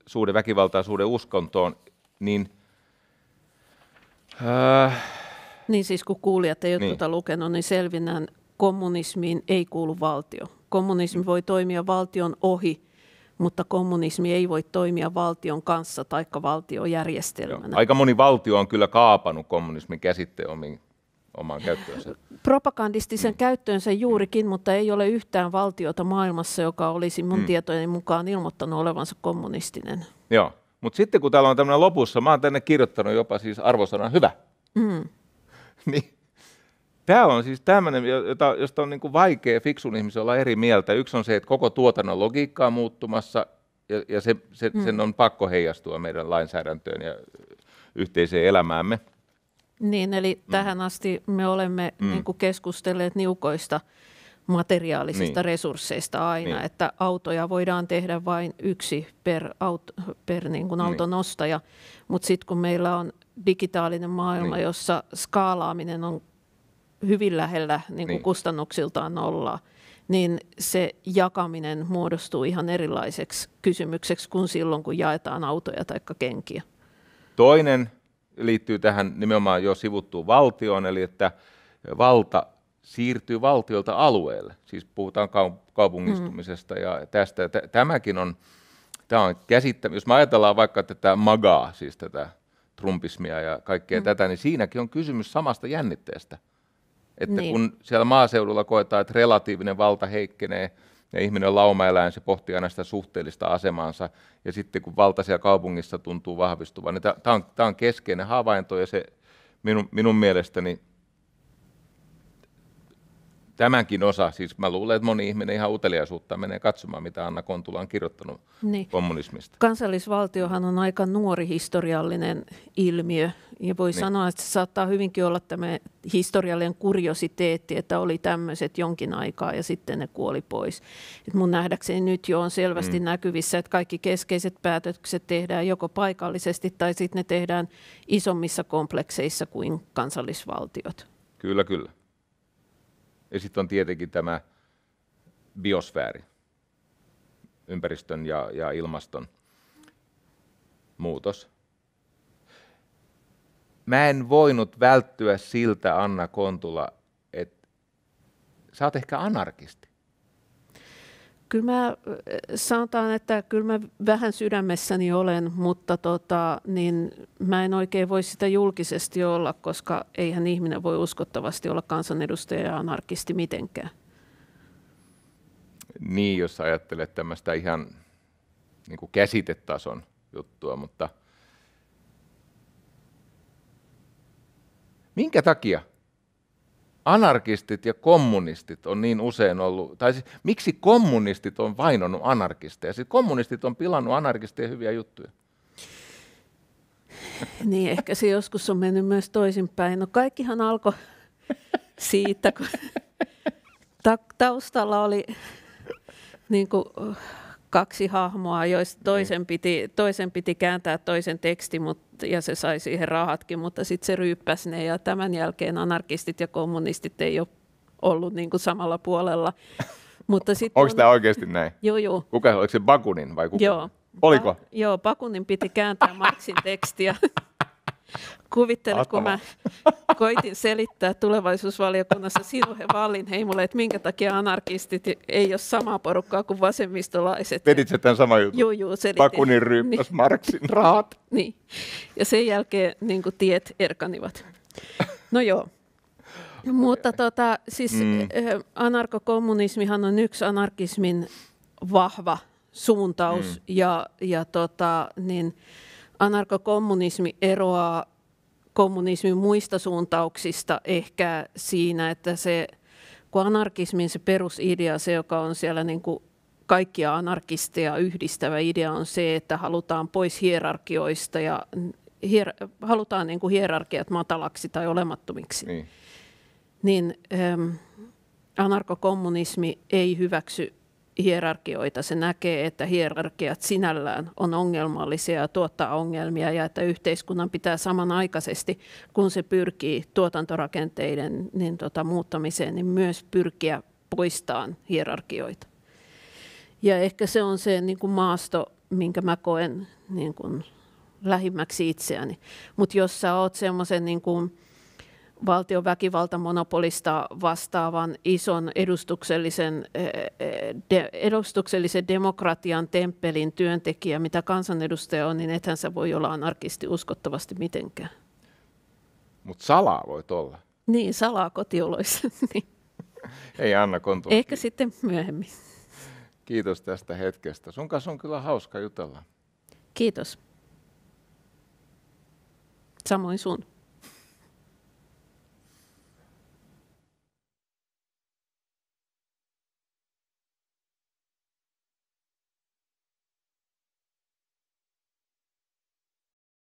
suhde väkivaltaan, suhde uskontoon, niin... Äh, niin siis kun kuulijat eivät ole niin. tuota lukenut, niin selvinnään kommunismiin ei kuulu valtio. Kommunismi mm. voi toimia valtion ohi, mutta kommunismi ei voi toimia valtion kanssa tai valtiojärjestelmänä. Joo. Aika moni valtio on kyllä kaapannut kommunismin käsitteen omiin omaan käyttöönsä? Propagandistisen mm. käyttöönsä juurikin, mutta ei ole yhtään valtiota maailmassa, joka olisi mun mm. tietojen mukaan ilmoittanut olevansa kommunistinen. Joo, mutta sitten kun täällä on tämmöinen lopussa, mä oon tänne kirjoittanut jopa siis arvosanan hyvä. Mm. niin Tämä on siis tämmöinen, jota, josta on niin kuin vaikea fiksun ihmisen olla eri mieltä. Yksi on se, että koko tuotannon logiikka on muuttumassa ja, ja se, se, mm. sen on pakko heijastua meidän lainsäädäntöön ja yhteiseen elämäämme. Niin, eli mm. tähän asti me olemme mm. niin kuin keskustelleet niukoista materiaalisista niin. resursseista aina, niin. että autoja voidaan tehdä vain yksi per, aut, per niinku niin kuin auton niin. ostaja, mutta sitten kun meillä on digitaalinen maailma, niin. jossa skaalaaminen on hyvin lähellä niin kuin niin. kustannuksiltaan nollaa, niin se jakaminen muodostuu ihan erilaiseksi kysymykseksi kuin silloin, kun jaetaan autoja tai kenkiä. Toinen liittyy tähän nimenomaan jo sivuttuun valtioon, eli että valta siirtyy valtiolta alueelle. Siis puhutaan kaupungistumisesta mm. ja tästä. Tämäkin on, tämä on käsittämätöntä. Jos me ajatellaan vaikka tätä magaa, siis tätä trumpismia ja kaikkea mm. tätä, niin siinäkin on kysymys samasta jännitteestä – että niin. kun siellä maaseudulla koetaan, että relatiivinen valta heikkenee ja ihminen on laumaeläin, se pohtii aina sitä suhteellista asemaansa. Ja sitten kun valta siellä kaupungissa tuntuu vahvistuvan, niin tämä on, on keskeinen havainto ja se minun, minun mielestäni tämänkin osa, siis mä luulen, että moni ihminen ihan uteliaisuutta menee katsomaan, mitä Anna Kontula on kirjoittanut niin. kommunismista. Kansallisvaltiohan on aika nuori historiallinen ilmiö, ja voi niin. sanoa, että se saattaa hyvinkin olla tämä historiallinen kuriositeetti, että oli tämmöiset jonkin aikaa ja sitten ne kuoli pois. Et mun nähdäkseni nyt jo on selvästi mm. näkyvissä, että kaikki keskeiset päätökset tehdään joko paikallisesti tai sitten ne tehdään isommissa komplekseissa kuin kansallisvaltiot. Kyllä, kyllä. Ja sitten on tietenkin tämä biosfääri, ympäristön ja, ja ilmaston muutos. Mä en voinut välttyä siltä, Anna Kontula, että sä oot ehkä anarkisti kyllä mä sanotaan, että kyllä mä vähän sydämessäni olen, mutta tota, niin mä en oikein voi sitä julkisesti olla, koska eihän ihminen voi uskottavasti olla kansanedustaja ja anarkisti mitenkään. Niin, jos ajattelet tämmöistä ihan niin kuin käsitetason juttua, mutta minkä takia anarkistit ja kommunistit on niin usein ollut, tai siis, miksi kommunistit on vainonut anarkisteja? Siis kommunistit on pilannut anarkisteja hyviä juttuja. Niin, ehkä se joskus on mennyt myös toisinpäin. No kaikkihan alkoi siitä, kun ta- taustalla oli niin kuin, kaksi hahmoa, joista niin. toisen piti, toisen piti kääntää toisen teksti, mutta, ja se sai siihen rahatkin, mutta sitten se ryyppäsi ne, ja tämän jälkeen anarkistit ja kommunistit ei ole ollut niin kuin samalla puolella. Mutta sit Onko on... tämä oikeasti näin? Joo, joo. Kuka, oliko se Bakunin vai kuka? Joo. Oliko? Ba- joo, Bakunin piti kääntää Marksin tekstiä. Kuvittele, Atava. kun mä koitin selittää tulevaisuusvaliokunnassa Sinuhe Vallinheimolle, että minkä takia anarkistit ei ole samaa porukkaa kuin vasemmistolaiset. Vedit se tämän saman jutun? Joo, joo, selitin. Pakunin ryyppäs niin. Marksin rahat. Niin. Ja sen jälkeen niin kuin tiet erkanivat. No joo. Mutta tota, siis mm. Eh, anarkokommunismihan on yksi anarkismin vahva suuntaus mm. ja, ja tota, niin, anarkokommunismi eroaa kommunismin muista suuntauksista ehkä siinä, että se, kun anarkismin se perusidea, se joka on siellä niin kuin kaikkia anarkisteja yhdistävä idea on se, että halutaan pois hierarkioista ja hier, halutaan niin kuin hierarkiat matalaksi tai olemattomiksi. Niin, niin ähm, anarkokommunismi ei hyväksy hierarkioita. Se näkee, että hierarkiat sinällään on ongelmallisia ja tuottaa ongelmia ja että yhteiskunnan pitää samanaikaisesti, kun se pyrkii tuotantorakenteiden niin tota, muuttamiseen, niin myös pyrkiä poistamaan hierarkioita. Ja ehkä se on se niin kuin maasto, minkä mä koen niin kuin lähimmäksi itseäni. Mutta jos sä oot semmoisen niin kuin, valtion väkivaltamonopolista vastaavan ison edustuksellisen, eh, eh, edustuksellisen demokratian temppelin työntekijä, mitä kansanedustaja on, niin ethän sä voi olla anarkisti uskottavasti mitenkään. Mutta salaa voit olla. Niin, salaa kotioloissa. Niin. Ei Anna kontua. Ehkä sitten myöhemmin. Kiitos tästä hetkestä. Sun kanssa on kyllä hauska jutella. Kiitos. Samoin sun.